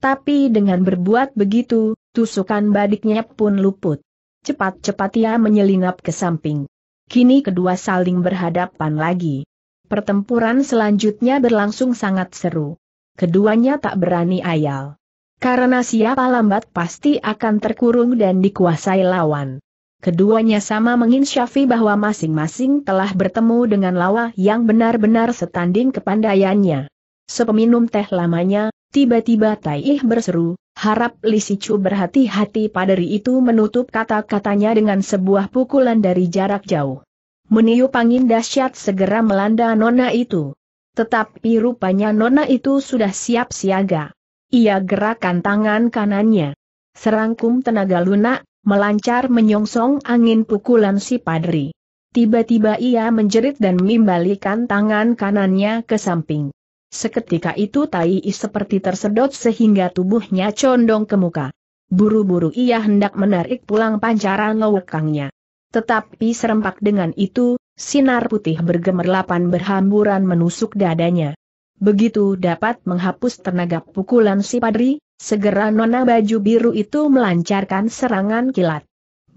Tapi dengan berbuat begitu, tusukan badiknya pun luput. Cepat-cepat ia menyelinap ke samping. Kini kedua saling berhadapan lagi. Pertempuran selanjutnya berlangsung sangat seru. Keduanya tak berani ayal. Karena siapa lambat pasti akan terkurung dan dikuasai lawan. Keduanya sama menginsyafi bahwa masing-masing telah bertemu dengan lawa yang benar-benar setanding kepandaiannya. Sepeminum teh lamanya, Tiba-tiba Taih berseru, harap Li berhati-hati paderi itu menutup kata-katanya dengan sebuah pukulan dari jarak jauh. Meniup angin dahsyat segera melanda nona itu. Tetapi rupanya nona itu sudah siap siaga. Ia gerakan tangan kanannya. Serangkum tenaga lunak, melancar menyongsong angin pukulan si padri. Tiba-tiba ia menjerit dan membalikan tangan kanannya ke samping. Seketika itu Tai seperti tersedot sehingga tubuhnya condong ke muka. Buru-buru ia hendak menarik pulang pancaran lewekangnya. Tetapi serempak dengan itu, sinar putih bergemerlapan berhamburan menusuk dadanya. Begitu dapat menghapus tenaga pukulan si padri, segera nona baju biru itu melancarkan serangan kilat.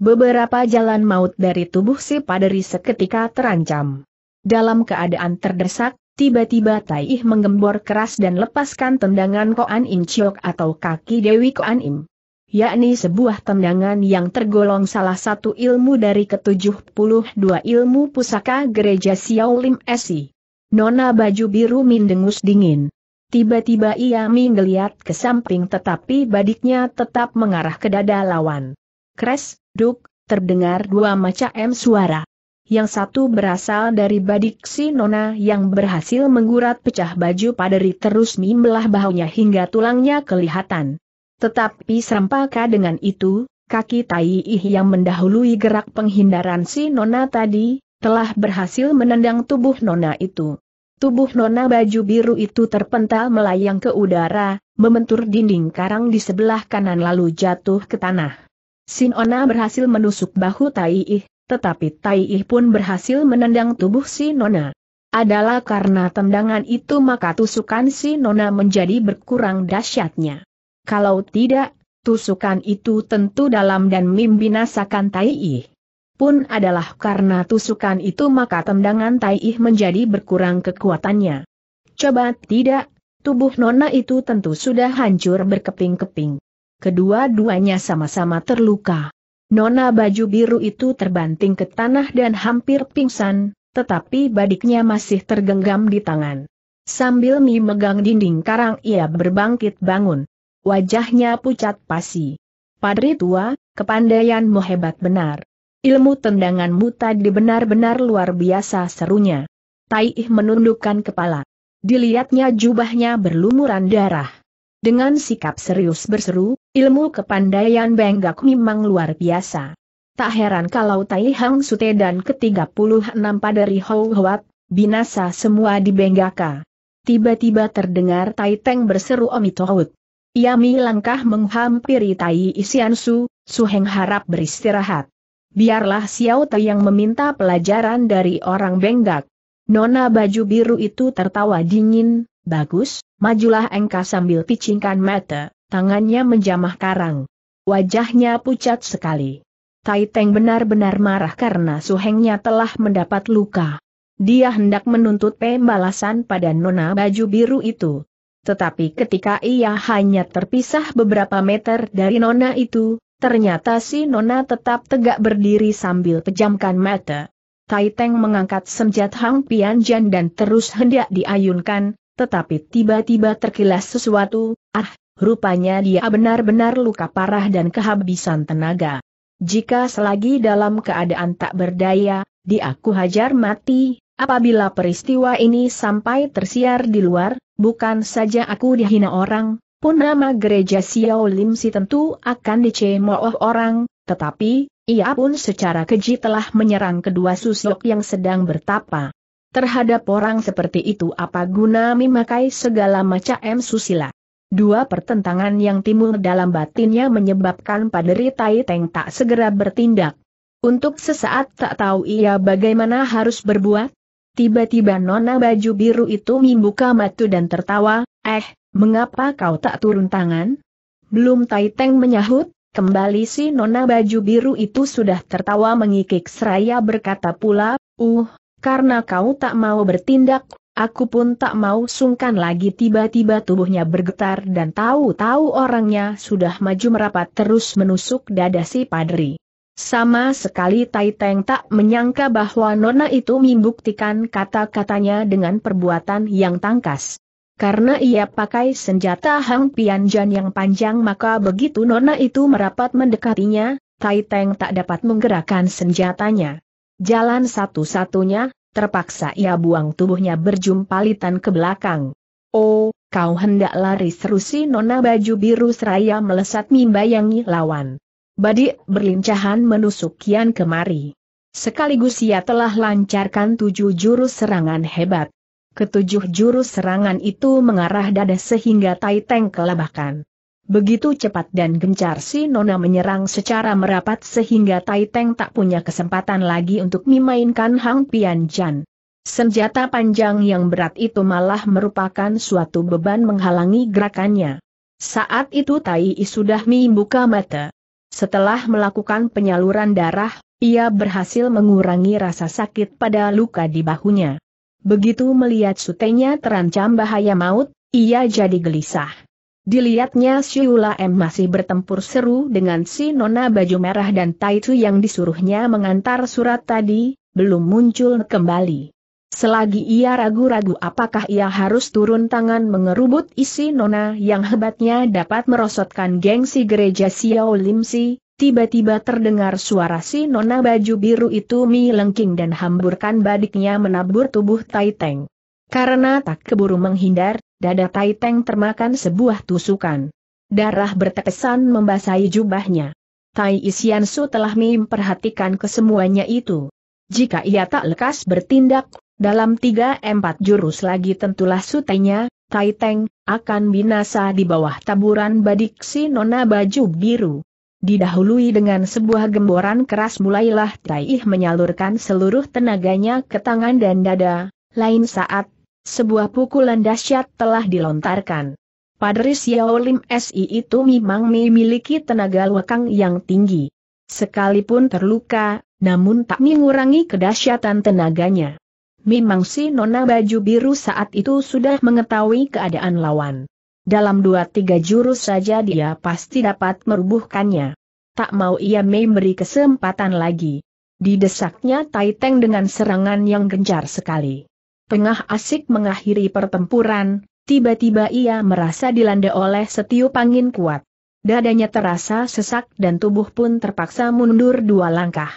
Beberapa jalan maut dari tubuh si padri seketika terancam. Dalam keadaan terdesak, Tiba-tiba Tai Ih menggembor keras dan lepaskan tendangan Koan Im Chiok atau kaki Dewi Koan Im. Yakni sebuah tendangan yang tergolong salah satu ilmu dari ke-72 ilmu pusaka gereja Lim Esi. Nona baju biru mendengus dingin. Tiba-tiba ia menggeliat ke samping tetapi badiknya tetap mengarah ke dada lawan. Kres, duk, terdengar dua macam suara yang satu berasal dari Badik si Nona yang berhasil menggurat pecah baju paderi terus membelah bahunya hingga tulangnya kelihatan. Tetapi serempaka dengan itu, kaki Tai Ih yang mendahului gerak penghindaran si Nona tadi, telah berhasil menendang tubuh Nona itu. Tubuh Nona baju biru itu terpental melayang ke udara, membentur dinding karang di sebelah kanan lalu jatuh ke tanah. Sinona berhasil menusuk bahu Taiih, tetapi Tai Ih pun berhasil menendang tubuh si Nona. Adalah karena tendangan itu maka tusukan si Nona menjadi berkurang dahsyatnya. Kalau tidak, tusukan itu tentu dalam dan membinasakan Tai Ih. Pun adalah karena tusukan itu maka tendangan Tai Ih menjadi berkurang kekuatannya. Coba tidak, tubuh Nona itu tentu sudah hancur berkeping-keping. Kedua-duanya sama-sama terluka. Nona baju biru itu terbanting ke tanah dan hampir pingsan, tetapi badiknya masih tergenggam di tangan. Sambil memegang dinding karang ia berbangkit bangun. Wajahnya pucat pasi. Padri tua, kepandaianmu hebat benar. Ilmu tendanganmu tadi benar-benar luar biasa serunya. Taiih menundukkan kepala. Dilihatnya jubahnya berlumuran darah. Dengan sikap serius berseru, ilmu kepandaian Benggak memang luar biasa. Tak heran kalau Tai Hang Sute dan ke-36 padari Hou Huat, binasa semua di Benggaka. Tiba-tiba terdengar Tai Teng berseru Omitohut. mi langkah menghampiri Tai Su. Su Suheng harap beristirahat. Biarlah Xiao Tai yang meminta pelajaran dari orang Benggak. Nona baju biru itu tertawa dingin, Bagus, majulah engka sambil picingkan mata, tangannya menjamah karang. Wajahnya pucat sekali. Tai Teng benar-benar marah karena suhengnya telah mendapat luka. Dia hendak menuntut pembalasan pada nona baju biru itu. Tetapi ketika ia hanya terpisah beberapa meter dari nona itu, ternyata si nona tetap tegak berdiri sambil pejamkan mata. Tai Teng mengangkat senjat Hang Pian Jan dan terus hendak diayunkan, tetapi tiba-tiba terkilas sesuatu, ah, rupanya dia benar-benar luka parah dan kehabisan tenaga. Jika selagi dalam keadaan tak berdaya, dia aku hajar mati, apabila peristiwa ini sampai tersiar di luar, bukan saja aku dihina orang, pun nama gereja Xiao Lim si tentu akan dicemooh orang, tetapi, ia pun secara keji telah menyerang kedua susuk yang sedang bertapa. Terhadap orang seperti itu apa guna memakai segala macam susila? Dua pertentangan yang timbul dalam batinnya menyebabkan paderi Tai Teng tak segera bertindak. Untuk sesaat tak tahu ia bagaimana harus berbuat. Tiba-tiba nona baju biru itu membuka mata dan tertawa, eh, mengapa kau tak turun tangan? Belum Tai Teng menyahut, kembali si nona baju biru itu sudah tertawa mengikik seraya berkata pula, uh, karena kau tak mau bertindak, aku pun tak mau sungkan lagi tiba-tiba tubuhnya bergetar dan tahu-tahu orangnya sudah maju merapat terus menusuk dada si padri. Sama sekali Tai Teng tak menyangka bahwa Nona itu membuktikan kata-katanya dengan perbuatan yang tangkas. Karena ia pakai senjata Hang Pianjan yang panjang maka begitu Nona itu merapat mendekatinya, Tai Teng tak dapat menggerakkan senjatanya. Jalan satu-satunya, terpaksa ia buang tubuhnya berjumpalitan ke belakang. Oh, kau hendak lari seru si nona baju biru seraya melesat membayangi lawan. Badik berlincahan menusuk kian kemari. Sekaligus ia telah lancarkan tujuh jurus serangan hebat. Ketujuh jurus serangan itu mengarah dada sehingga Tai Teng kelabakan. Begitu cepat dan gencar si Nona menyerang secara merapat sehingga Tai Teng tak punya kesempatan lagi untuk memainkan Hang Pian Jan. Senjata panjang yang berat itu malah merupakan suatu beban menghalangi gerakannya. Saat itu Tai I sudah membuka mata. Setelah melakukan penyaluran darah, ia berhasil mengurangi rasa sakit pada luka di bahunya. Begitu melihat sutenya terancam bahaya maut, ia jadi gelisah. Dilihatnya Siula M masih bertempur seru dengan si Nona baju merah dan Taitu yang disuruhnya mengantar surat tadi, belum muncul kembali. Selagi ia ragu-ragu apakah ia harus turun tangan mengerubut isi Nona yang hebatnya dapat merosotkan gengsi gereja Xiao Lim Si, tiba-tiba terdengar suara si Nona baju biru itu lengking dan hamburkan badiknya menabur tubuh Taiteng. Karena tak keburu menghindar, dada Tai termakan sebuah tusukan. Darah bertepesan membasahi jubahnya. Tai Isian Su telah memperhatikan kesemuanya itu. Jika ia tak lekas bertindak, dalam tiga empat jurus lagi tentulah sutenya, Tai Teng, akan binasa di bawah taburan badiksi nona baju biru. Didahului dengan sebuah gemboran keras mulailah Tai Ih menyalurkan seluruh tenaganya ke tangan dan dada, lain saat sebuah pukulan dahsyat telah dilontarkan. Xiao Lim SI itu memang memiliki tenaga lekang yang tinggi. Sekalipun terluka, namun tak mengurangi kedahsyatan tenaganya. Memang si nona baju biru saat itu sudah mengetahui keadaan lawan. Dalam dua tiga jurus saja dia pasti dapat merubuhkannya. Tak mau ia memberi kesempatan lagi. Didesaknya Taiteng dengan serangan yang gencar sekali tengah asik mengakhiri pertempuran, tiba-tiba ia merasa dilanda oleh setiup angin kuat. Dadanya terasa sesak dan tubuh pun terpaksa mundur dua langkah.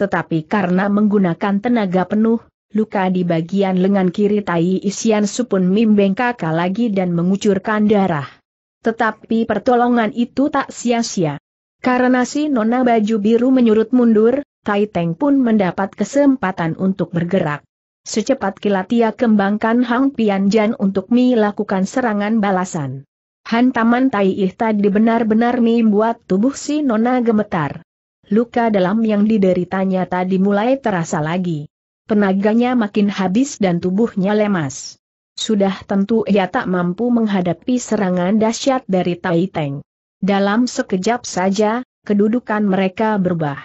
Tetapi karena menggunakan tenaga penuh, luka di bagian lengan kiri Tai Isian pun membengkak lagi dan mengucurkan darah. Tetapi pertolongan itu tak sia-sia. Karena si nona baju biru menyurut mundur, Tai Teng pun mendapat kesempatan untuk bergerak. Secepat kilat ia kembangkan Hang Pianjan untuk Mi lakukan serangan balasan. Hantaman Tai Ih tadi benar-benar Mi tubuh si Nona gemetar. Luka dalam yang dideritanya tadi mulai terasa lagi. Tenaganya makin habis dan tubuhnya lemas. Sudah tentu ia tak mampu menghadapi serangan dahsyat dari Tai Teng. Dalam sekejap saja, kedudukan mereka berubah.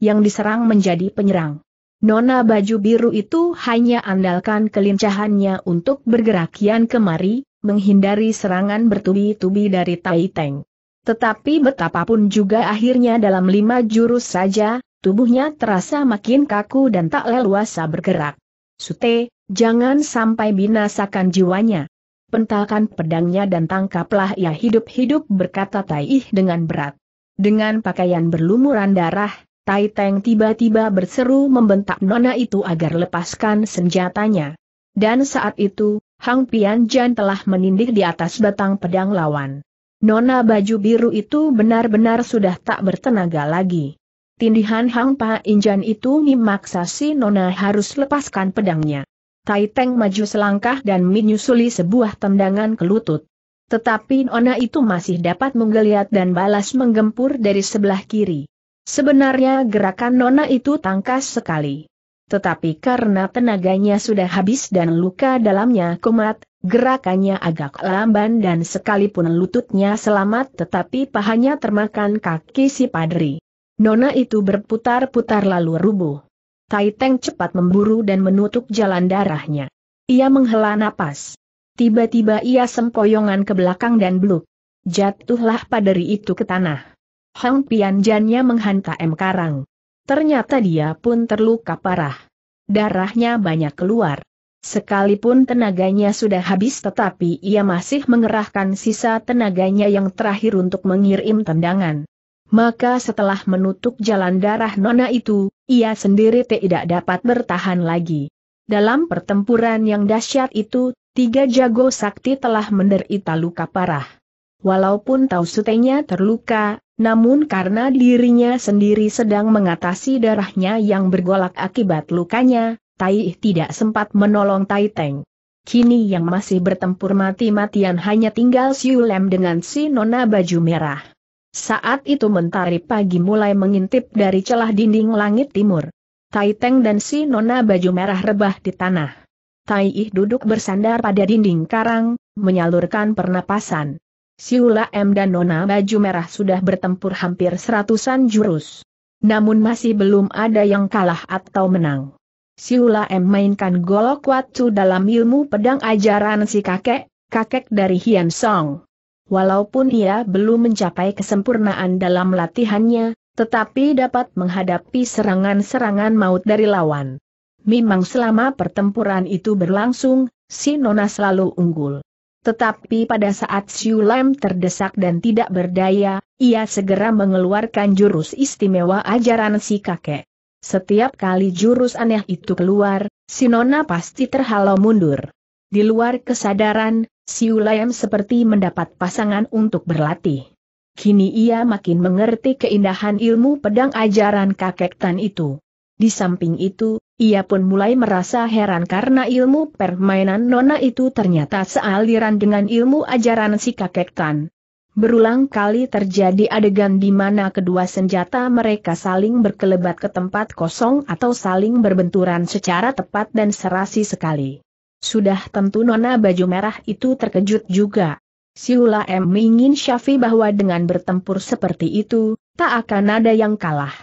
Yang diserang menjadi penyerang Nona baju biru itu hanya andalkan kelincahannya untuk bergerakian kemari, menghindari serangan bertubi-tubi dari Tai Teng. Tetapi betapapun juga akhirnya dalam lima jurus saja, tubuhnya terasa makin kaku dan tak leluasa bergerak. Sute, jangan sampai binasakan jiwanya. Pentalkan pedangnya dan tangkaplah ia hidup-hidup berkata Taih dengan berat. Dengan pakaian berlumuran darah, Tai Teng tiba-tiba berseru membentak nona itu agar lepaskan senjatanya. Dan saat itu, Hang Pian Jan telah menindih di atas batang pedang lawan. Nona baju biru itu benar-benar sudah tak bertenaga lagi. Tindihan Hang Injan itu memaksa si Nona harus lepaskan pedangnya. Tai Teng maju selangkah dan menyusuli sebuah tendangan ke lutut. Tetapi Nona itu masih dapat menggeliat dan balas menggempur dari sebelah kiri. Sebenarnya gerakan Nona itu tangkas sekali. Tetapi karena tenaganya sudah habis dan luka dalamnya kumat, gerakannya agak lamban dan sekalipun lututnya selamat tetapi pahanya termakan kaki si padri. Nona itu berputar-putar lalu rubuh. Tai Teng cepat memburu dan menutup jalan darahnya. Ia menghela napas. Tiba-tiba ia sempoyongan ke belakang dan bluk. Jatuhlah padri itu ke tanah. Hong Pianjannya menghantam Karang. Ternyata dia pun terluka parah. Darahnya banyak keluar. Sekalipun tenaganya sudah habis tetapi ia masih mengerahkan sisa tenaganya yang terakhir untuk mengirim tendangan. Maka setelah menutup jalan darah nona itu, ia sendiri tidak dapat bertahan lagi. Dalam pertempuran yang dahsyat itu, tiga jago sakti telah menderita luka parah. Walaupun Tau Sutenya terluka, namun karena dirinya sendiri sedang mengatasi darahnya yang bergolak akibat lukanya, Tai tidak sempat menolong Tai Teng. Kini yang masih bertempur mati-matian hanya tinggal Siu Lem dengan si nona baju merah. Saat itu mentari pagi mulai mengintip dari celah dinding langit timur. Tai Teng dan si nona baju merah rebah di tanah. Tai Ih duduk bersandar pada dinding karang, menyalurkan pernapasan. Siula M dan Nona Baju Merah sudah bertempur hampir seratusan jurus. Namun masih belum ada yang kalah atau menang. Siula M mainkan golok watu dalam ilmu pedang ajaran si kakek, kakek dari Hian Song. Walaupun ia belum mencapai kesempurnaan dalam latihannya, tetapi dapat menghadapi serangan-serangan maut dari lawan. Memang selama pertempuran itu berlangsung, si Nona selalu unggul. Tetapi pada saat Siu Lam terdesak dan tidak berdaya, ia segera mengeluarkan jurus istimewa ajaran si kakek. Setiap kali jurus aneh itu keluar, si Nona pasti terhalau mundur. Di luar kesadaran, Siu Lam seperti mendapat pasangan untuk berlatih. Kini ia makin mengerti keindahan ilmu pedang ajaran kakek Tan itu. Di samping itu, ia pun mulai merasa heran karena ilmu permainan nona itu ternyata sealiran dengan ilmu ajaran si kakek Tan. Berulang kali terjadi adegan di mana kedua senjata mereka saling berkelebat ke tempat kosong atau saling berbenturan secara tepat dan serasi sekali. Sudah tentu nona baju merah itu terkejut juga. Siula M ingin Syafi bahwa dengan bertempur seperti itu, tak akan ada yang kalah.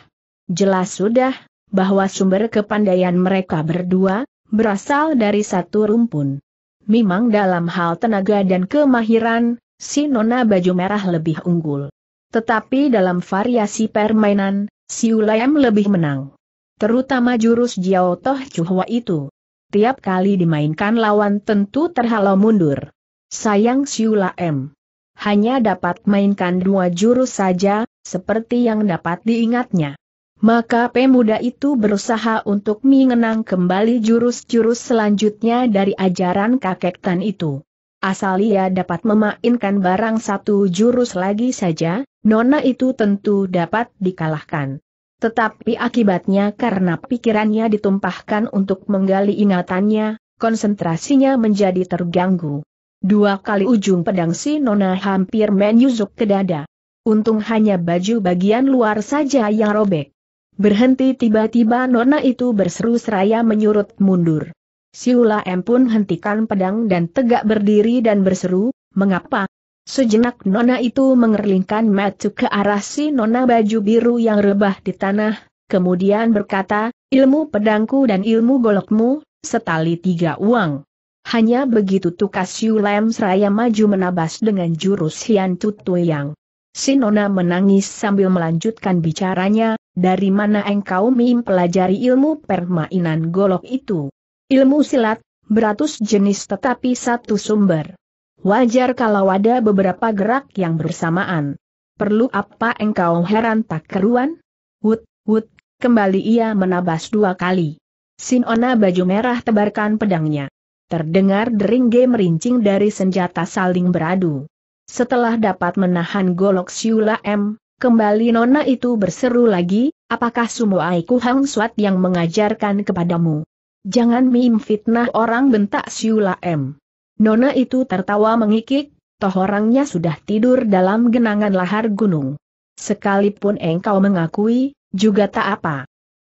Jelas sudah, bahwa sumber kepandaian mereka berdua, berasal dari satu rumpun. Memang dalam hal tenaga dan kemahiran, si nona baju merah lebih unggul. Tetapi dalam variasi permainan, si Ulayam lebih menang. Terutama jurus Jiao Toh Chuhwa itu. Tiap kali dimainkan lawan tentu terhalau mundur. Sayang si Ulayam. Hanya dapat mainkan dua jurus saja, seperti yang dapat diingatnya. Maka pemuda itu berusaha untuk mengenang kembali jurus-jurus selanjutnya dari ajaran kakek Tan itu. Asal ia dapat memainkan barang satu jurus lagi saja, nona itu tentu dapat dikalahkan. Tetapi akibatnya karena pikirannya ditumpahkan untuk menggali ingatannya, konsentrasinya menjadi terganggu. Dua kali ujung pedang si Nona hampir menyusuk ke dada. Untung hanya baju bagian luar saja yang robek. Berhenti tiba-tiba nona itu berseru seraya menyurut mundur. Siula M pun hentikan pedang dan tegak berdiri dan berseru, mengapa? Sejenak nona itu mengerlingkan mata ke arah si nona baju biru yang rebah di tanah, kemudian berkata, ilmu pedangku dan ilmu golokmu, setali tiga uang. Hanya begitu tukas M seraya maju menabas dengan jurus Hian Yang. Si Nona menangis sambil melanjutkan bicaranya, dari mana engkau mim pelajari ilmu permainan golok itu? Ilmu silat, beratus jenis tetapi satu sumber. Wajar kalau ada beberapa gerak yang bersamaan. Perlu apa engkau heran tak keruan? Wut, wut, kembali ia menabas dua kali. Sinona baju merah tebarkan pedangnya. Terdengar dering merincing dari senjata saling beradu. Setelah dapat menahan golok Siula M, Kembali nona itu berseru lagi, apakah semua Aiku Hang Suat yang mengajarkan kepadamu? Jangan mim fitnah orang bentak Siula M. Nona itu tertawa mengikik, toh orangnya sudah tidur dalam genangan lahar gunung. Sekalipun engkau mengakui, juga tak apa.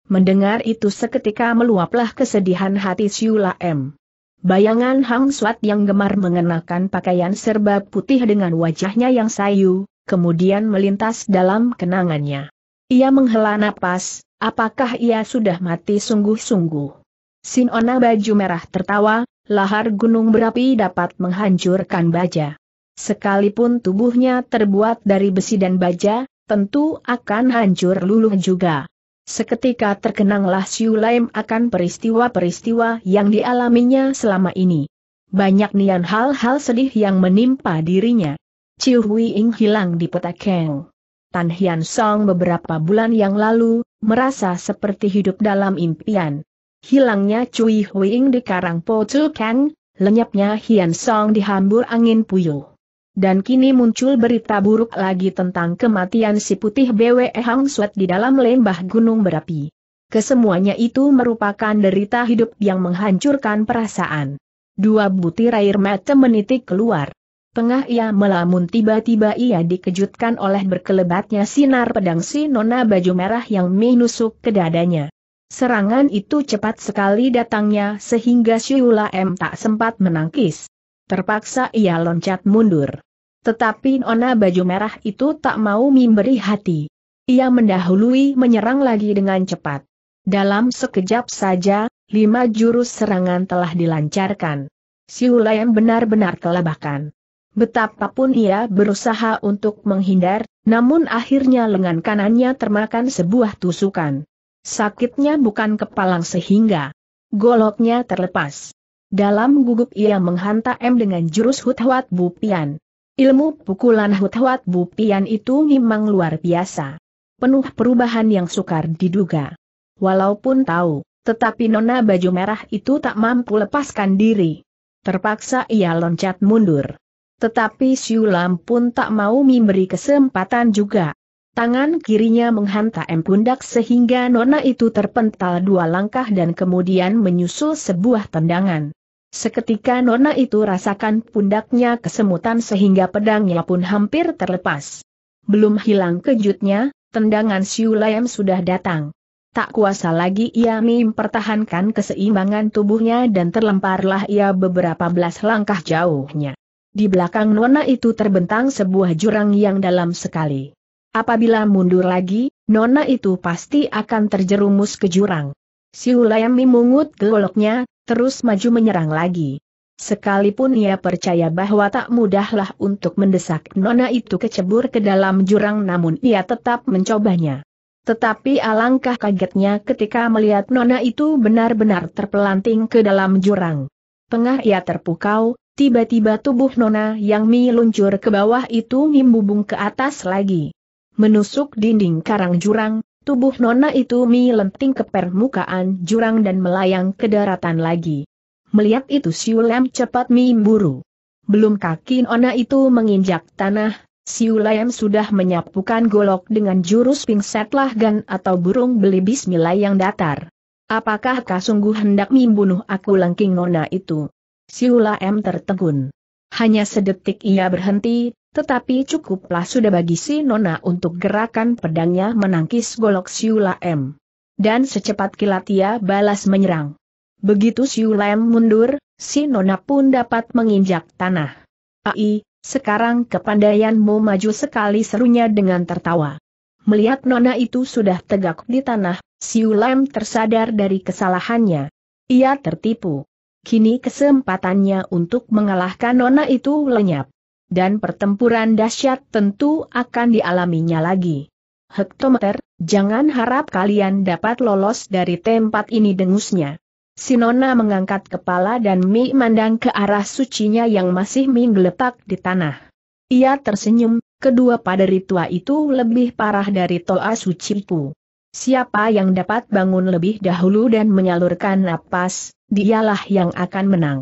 Mendengar itu seketika meluaplah kesedihan hati Siula M. Bayangan Hang Suat yang gemar mengenakan pakaian serba putih dengan wajahnya yang sayu, kemudian melintas dalam kenangannya. Ia menghela napas, apakah ia sudah mati sungguh-sungguh? Sinona baju merah tertawa, lahar gunung berapi dapat menghancurkan baja. Sekalipun tubuhnya terbuat dari besi dan baja, tentu akan hancur luluh juga. Seketika terkenanglah Siulaim akan peristiwa-peristiwa yang dialaminya selama ini. Banyak nian hal-hal sedih yang menimpa dirinya. Chiu Hui Ing hilang di peta keng. Tan Hian Song beberapa bulan yang lalu, merasa seperti hidup dalam impian. Hilangnya Cui Hui Ing di Karang Po Chu Kang, lenyapnya Hian Song dihambur angin puyuh. Dan kini muncul berita buruk lagi tentang kematian si putih BWE Hang Suat di dalam lembah gunung berapi. Kesemuanya itu merupakan derita hidup yang menghancurkan perasaan. Dua butir air mata menitik keluar. Tengah ia melamun tiba-tiba ia dikejutkan oleh berkelebatnya sinar pedang si nona baju merah yang menusuk ke dadanya. Serangan itu cepat sekali datangnya sehingga Siula M tak sempat menangkis. Terpaksa ia loncat mundur. Tetapi Nona baju merah itu tak mau memberi hati. Ia mendahului menyerang lagi dengan cepat. Dalam sekejap saja, lima jurus serangan telah dilancarkan. Siula M benar-benar kelabakan. Betapapun ia berusaha untuk menghindar, namun akhirnya lengan kanannya termakan sebuah tusukan. Sakitnya bukan kepalang sehingga goloknya terlepas. Dalam gugup ia menghantam dengan jurus Huthwat Bupian. Ilmu pukulan Huthwat Bupian itu memang luar biasa. Penuh perubahan yang sukar diduga. Walaupun tahu, tetapi nona baju merah itu tak mampu lepaskan diri. Terpaksa ia loncat mundur. Tetapi Siulam pun tak mau memberi kesempatan juga. Tangan kirinya menghantam pundak sehingga nona itu terpental dua langkah dan kemudian menyusul sebuah tendangan. Seketika nona itu rasakan pundaknya kesemutan sehingga pedangnya pun hampir terlepas. Belum hilang kejutnya, tendangan Siulam Lam sudah datang. Tak kuasa lagi ia mempertahankan keseimbangan tubuhnya dan terlemparlah ia beberapa belas langkah jauhnya. Di belakang Nona itu terbentang sebuah jurang yang dalam sekali. Apabila mundur lagi, Nona itu pasti akan terjerumus ke jurang. Si Siulayami memungut goloknya, terus maju menyerang lagi. Sekalipun ia percaya bahwa tak mudahlah untuk mendesak Nona itu kecebur ke dalam jurang namun ia tetap mencobanya. Tetapi alangkah kagetnya ketika melihat Nona itu benar-benar terpelanting ke dalam jurang. Tengah ia terpukau, Tiba-tiba tubuh Nona yang Mi luncur ke bawah itu mimbubung ke atas lagi. Menusuk dinding karang jurang, tubuh Nona itu Mi lenting ke permukaan jurang dan melayang ke daratan lagi. Melihat itu Siu Lam cepat Mi buru. Belum kaki Nona itu menginjak tanah, Siu Lam sudah menyapukan golok dengan jurus pingset gan atau burung belibis bismillah yang datar. Apakah kau sungguh hendak membunuh aku lengking Nona itu? Siula M tertegun. Hanya sedetik ia berhenti, tetapi cukuplah sudah bagi si Nona untuk gerakan pedangnya menangkis golok Siula M. Dan secepat kilat ia balas menyerang. Begitu Siula M mundur, si Nona pun dapat menginjak tanah. Ai, sekarang kepandaianmu maju sekali serunya dengan tertawa. Melihat Nona itu sudah tegak di tanah, Siula M tersadar dari kesalahannya. Ia tertipu. Kini kesempatannya untuk mengalahkan nona itu lenyap. Dan pertempuran dahsyat tentu akan dialaminya lagi. Hektometer, jangan harap kalian dapat lolos dari tempat ini dengusnya. Si Nona mengangkat kepala dan Mi mandang ke arah sucinya yang masih menggeletak di tanah. Ia tersenyum, kedua paderi tua itu lebih parah dari toa suciku. Siapa yang dapat bangun lebih dahulu dan menyalurkan napas, dialah yang akan menang.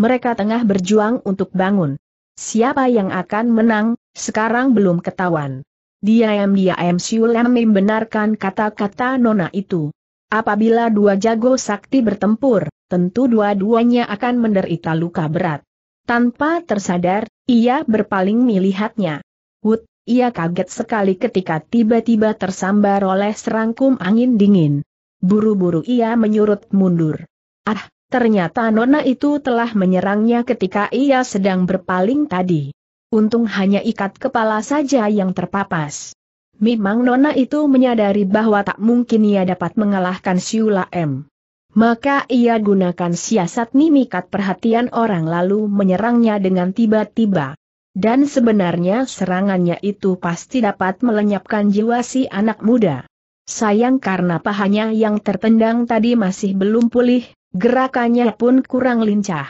Mereka tengah berjuang untuk bangun. Siapa yang akan menang, sekarang belum ketahuan. Dia Diam-diam Siulam membenarkan kata-kata Nona itu. Apabila dua jago sakti bertempur, tentu dua-duanya akan menderita luka berat. Tanpa tersadar, ia berpaling melihatnya. Wut, ia kaget sekali ketika tiba-tiba tersambar oleh serangkum angin dingin. Buru-buru ia menyurut mundur. Ah, ternyata Nona itu telah menyerangnya ketika ia sedang berpaling tadi. Untung hanya ikat kepala saja yang terpapas. Memang Nona itu menyadari bahwa tak mungkin ia dapat mengalahkan Siula M. Maka ia gunakan siasat mimikat perhatian orang lalu menyerangnya dengan tiba-tiba. Dan sebenarnya serangannya itu pasti dapat melenyapkan jiwa si anak muda. Sayang karena pahanya yang tertendang tadi masih belum pulih, Gerakannya pun kurang lincah.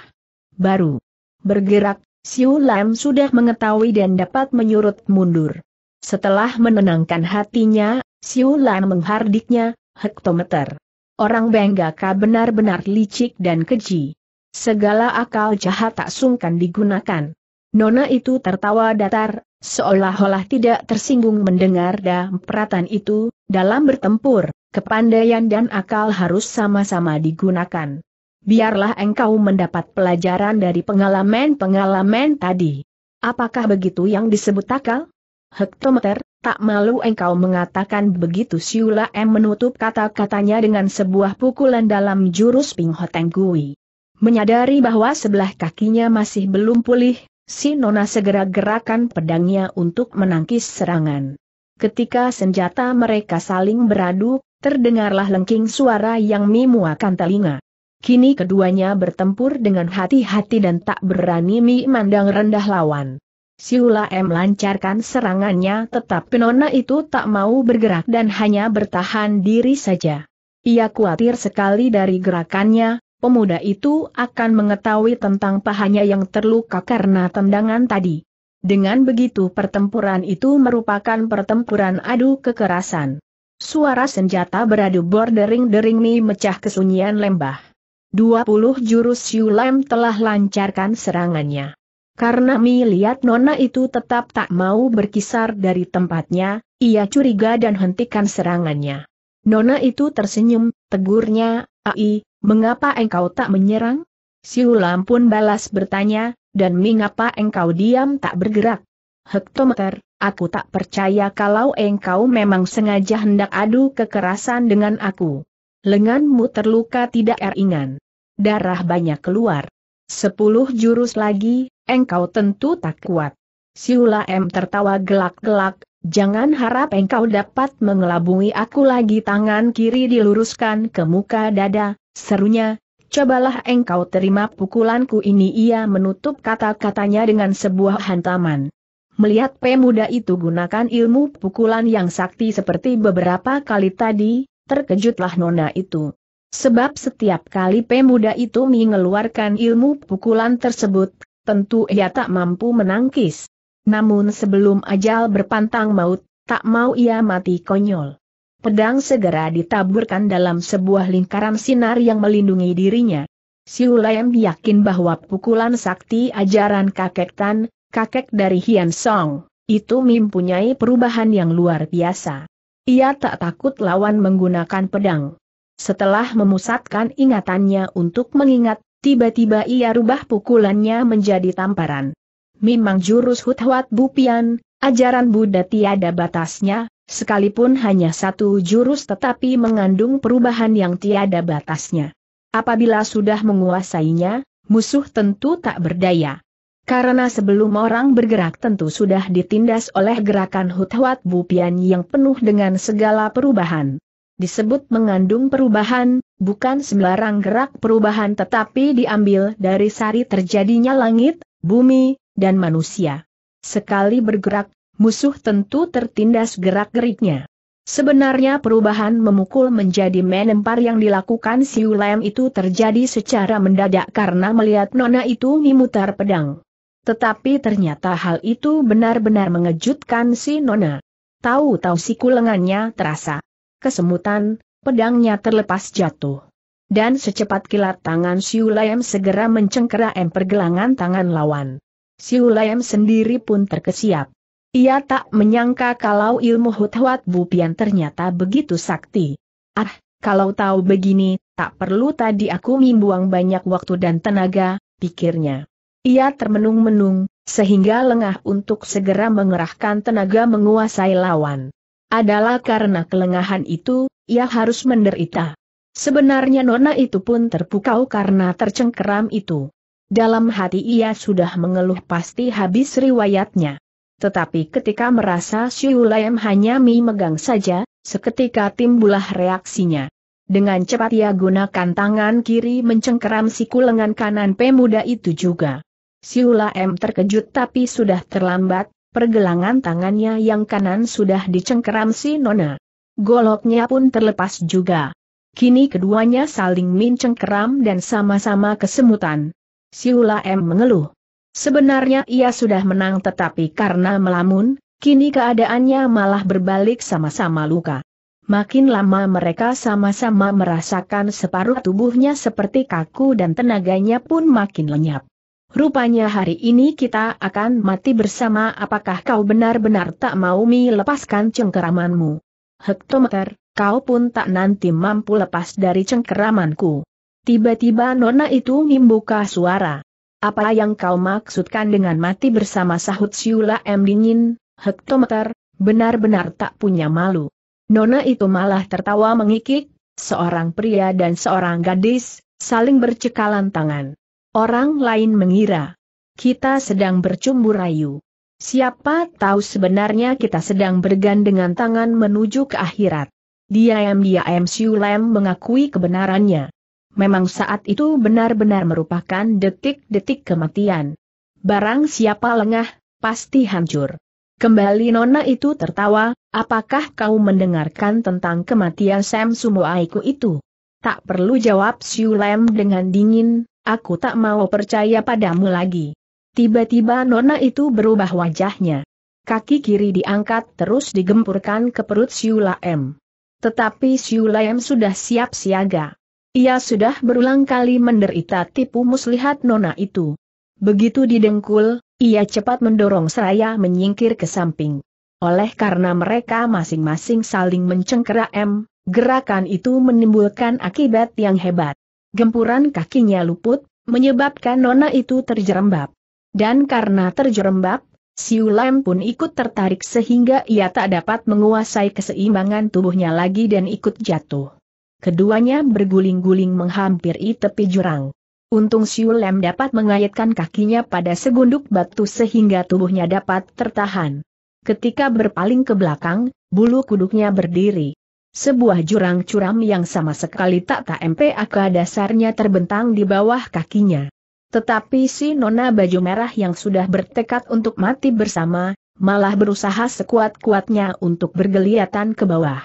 Baru bergerak, Siu Lam sudah mengetahui dan dapat menyurut mundur. Setelah menenangkan hatinya, Siu Lam menghardiknya, hektometer. Orang Benggaka benar-benar licik dan keji. Segala akal jahat tak sungkan digunakan. Nona itu tertawa datar, seolah-olah tidak tersinggung mendengar dampratan itu, dalam bertempur, Kepandaian dan akal harus sama-sama digunakan. Biarlah engkau mendapat pelajaran dari pengalaman-pengalaman tadi. Apakah begitu yang disebut akal? Hektometer, tak malu engkau mengatakan begitu Siula M menutup kata-katanya dengan sebuah pukulan dalam jurus Ping Hoteng Gui. Menyadari bahwa sebelah kakinya masih belum pulih, si Nona segera gerakan pedangnya untuk menangkis serangan. Ketika senjata mereka saling beradu, terdengarlah lengking suara yang memuakan telinga. Kini keduanya bertempur dengan hati-hati dan tak berani memandang rendah lawan. Siula M lancarkan serangannya tetapi Nona itu tak mau bergerak dan hanya bertahan diri saja. Ia khawatir sekali dari gerakannya, pemuda itu akan mengetahui tentang pahanya yang terluka karena tendangan tadi. Dengan begitu pertempuran itu merupakan pertempuran adu kekerasan. Suara senjata beradu bordering dering-dering mi mecah kesunyian lembah. 20 jurus Yu telah lancarkan serangannya. Karena Mi lihat Nona itu tetap tak mau berkisar dari tempatnya, ia curiga dan hentikan serangannya. Nona itu tersenyum, tegurnya, Ai, mengapa engkau tak menyerang? Siulam pun balas bertanya, dan mengapa engkau diam tak bergerak? Hektometer, aku tak percaya kalau engkau memang sengaja hendak adu kekerasan dengan aku. Lenganmu terluka tidak eringan, Darah banyak keluar. Sepuluh jurus lagi, engkau tentu tak kuat. Siula M tertawa gelak-gelak, jangan harap engkau dapat mengelabui aku lagi tangan kiri diluruskan ke muka dada, serunya, cobalah engkau terima pukulanku ini ia menutup kata-katanya dengan sebuah hantaman. Melihat pemuda itu gunakan ilmu pukulan yang sakti seperti beberapa kali tadi, terkejutlah nona itu. Sebab setiap kali pemuda itu mengeluarkan ilmu pukulan tersebut, tentu ia tak mampu menangkis. Namun sebelum ajal berpantang maut, tak mau ia mati konyol. Pedang segera ditaburkan dalam sebuah lingkaran sinar yang melindungi dirinya. Siulayam yakin bahwa pukulan sakti ajaran kakek Tan, kakek dari Hian Song, itu mempunyai perubahan yang luar biasa. Ia tak takut lawan menggunakan pedang. Setelah memusatkan ingatannya untuk mengingat, tiba-tiba ia rubah pukulannya menjadi tamparan. Memang jurus Hutwat Bupian, ajaran Buddha tiada batasnya, sekalipun hanya satu jurus tetapi mengandung perubahan yang tiada batasnya. Apabila sudah menguasainya, musuh tentu tak berdaya. Karena sebelum orang bergerak tentu sudah ditindas oleh gerakan Huthwat Bupian yang penuh dengan segala perubahan. Disebut mengandung perubahan, bukan sembarang gerak perubahan tetapi diambil dari sari terjadinya langit, bumi, dan manusia. Sekali bergerak, musuh tentu tertindas gerak-geriknya. Sebenarnya perubahan memukul menjadi menempar yang dilakukan Siu Lem itu terjadi secara mendadak karena melihat nona itu memutar pedang. Tetapi ternyata hal itu benar-benar mengejutkan si Nona. Tahu-tahu siku lengannya terasa kesemutan, pedangnya terlepas jatuh. Dan secepat kilat tangan Siu Layam segera mencengkeram pergelangan tangan lawan. Siu Layam sendiri pun terkesiap. Ia tak menyangka kalau ilmu hutwat Bupian ternyata begitu sakti. Ah, kalau tahu begini, tak perlu tadi aku membuang banyak waktu dan tenaga, pikirnya. Ia termenung-menung, sehingga lengah untuk segera mengerahkan tenaga menguasai lawan. Adalah karena kelengahan itu, ia harus menderita. Sebenarnya Nona itu pun terpukau karena tercengkeram itu. Dalam hati ia sudah mengeluh pasti habis riwayatnya. Tetapi ketika merasa Siulayam hanya mi megang saja, seketika timbulah reaksinya. Dengan cepat ia gunakan tangan kiri mencengkeram siku lengan kanan pemuda itu juga. Siula M terkejut tapi sudah terlambat, pergelangan tangannya yang kanan sudah dicengkeram si Nona. Goloknya pun terlepas juga. Kini keduanya saling mencengkeram dan sama-sama kesemutan. Siula M mengeluh. Sebenarnya ia sudah menang tetapi karena melamun, kini keadaannya malah berbalik sama-sama luka. Makin lama mereka sama-sama merasakan separuh tubuhnya seperti kaku dan tenaganya pun makin lenyap. Rupanya hari ini kita akan mati bersama apakah kau benar-benar tak mau melepaskan lepaskan cengkeramanmu? Hektometer, kau pun tak nanti mampu lepas dari cengkeramanku. Tiba-tiba nona itu membuka suara. Apa yang kau maksudkan dengan mati bersama sahut siula M dingin, hektometer, benar-benar tak punya malu. Nona itu malah tertawa mengikik, seorang pria dan seorang gadis, saling bercekalan tangan. Orang lain mengira kita sedang bercumbu rayu. Siapa tahu sebenarnya kita sedang bergandengan tangan menuju ke akhirat. Diam-diam Siulem mengakui kebenarannya. Memang saat itu benar-benar merupakan detik-detik kematian. Barang siapa lengah, pasti hancur. Kembali Nona itu tertawa, apakah kau mendengarkan tentang kematian Sam Sumoaiku itu? Tak perlu jawab Siulem dengan dingin, Aku tak mau percaya padamu lagi. Tiba-tiba nona itu berubah wajahnya. Kaki kiri diangkat terus digempurkan ke perut Siula M. Tetapi Siula M sudah siap siaga. Ia sudah berulang kali menderita tipu muslihat nona itu. Begitu didengkul, ia cepat mendorong seraya menyingkir ke samping. Oleh karena mereka masing-masing saling mencengkeram, gerakan itu menimbulkan akibat yang hebat. Gempuran kakinya luput, menyebabkan nona itu terjerembab. Dan karena terjerembab, Siu Lam pun ikut tertarik sehingga ia tak dapat menguasai keseimbangan tubuhnya lagi dan ikut jatuh. Keduanya berguling-guling menghampiri tepi jurang. Untung Siu Lam dapat mengaitkan kakinya pada segunduk batu sehingga tubuhnya dapat tertahan. Ketika berpaling ke belakang, bulu kuduknya berdiri. Sebuah jurang curam yang sama sekali tak tak MPAK dasarnya terbentang di bawah kakinya. Tetapi si nona baju merah yang sudah bertekad untuk mati bersama, malah berusaha sekuat-kuatnya untuk bergeliatan ke bawah.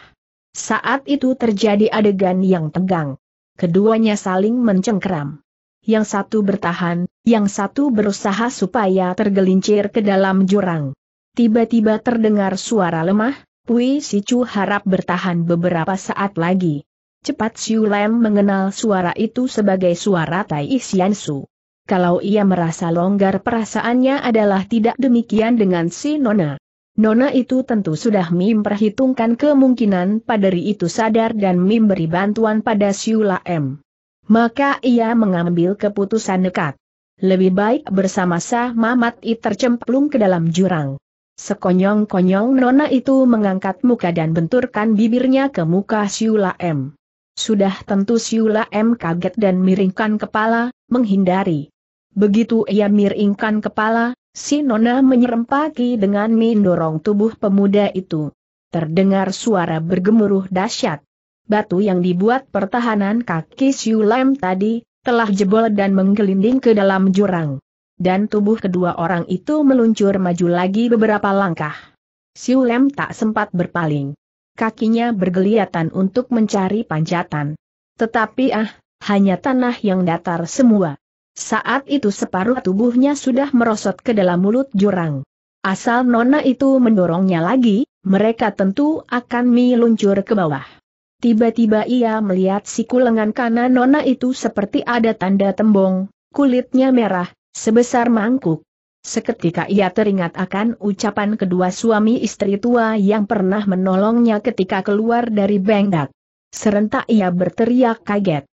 Saat itu terjadi adegan yang tegang. Keduanya saling mencengkram. Yang satu bertahan, yang satu berusaha supaya tergelincir ke dalam jurang. Tiba-tiba terdengar suara lemah, Pui Chu harap bertahan beberapa saat lagi. Cepat Siu Lem mengenal suara itu sebagai suara Tai Isian Su. Kalau ia merasa longgar perasaannya adalah tidak demikian dengan si Nona. Nona itu tentu sudah memperhitungkan kemungkinan paderi itu sadar dan memberi bantuan pada Siula M. Maka ia mengambil keputusan dekat. Lebih baik bersama Sah Mamat I tercemplung ke dalam jurang. Sekonyong-konyong Nona itu mengangkat muka dan benturkan bibirnya ke muka Siula M. Sudah tentu Siula M kaget dan miringkan kepala, menghindari. Begitu ia miringkan kepala, si Nona menyerempaki dengan mendorong tubuh pemuda itu. Terdengar suara bergemuruh dahsyat. Batu yang dibuat pertahanan kaki Siula M tadi, telah jebol dan menggelinding ke dalam jurang dan tubuh kedua orang itu meluncur maju lagi beberapa langkah. Siu Lem tak sempat berpaling. Kakinya bergeliatan untuk mencari panjatan. Tetapi ah, hanya tanah yang datar semua. Saat itu separuh tubuhnya sudah merosot ke dalam mulut jurang. Asal Nona itu mendorongnya lagi, mereka tentu akan meluncur ke bawah. Tiba-tiba ia melihat siku lengan kanan Nona itu seperti ada tanda tembong, kulitnya merah, Sebesar mangkuk. Seketika ia teringat akan ucapan kedua suami istri tua yang pernah menolongnya ketika keluar dari bengdak. Serentak ia berteriak kaget.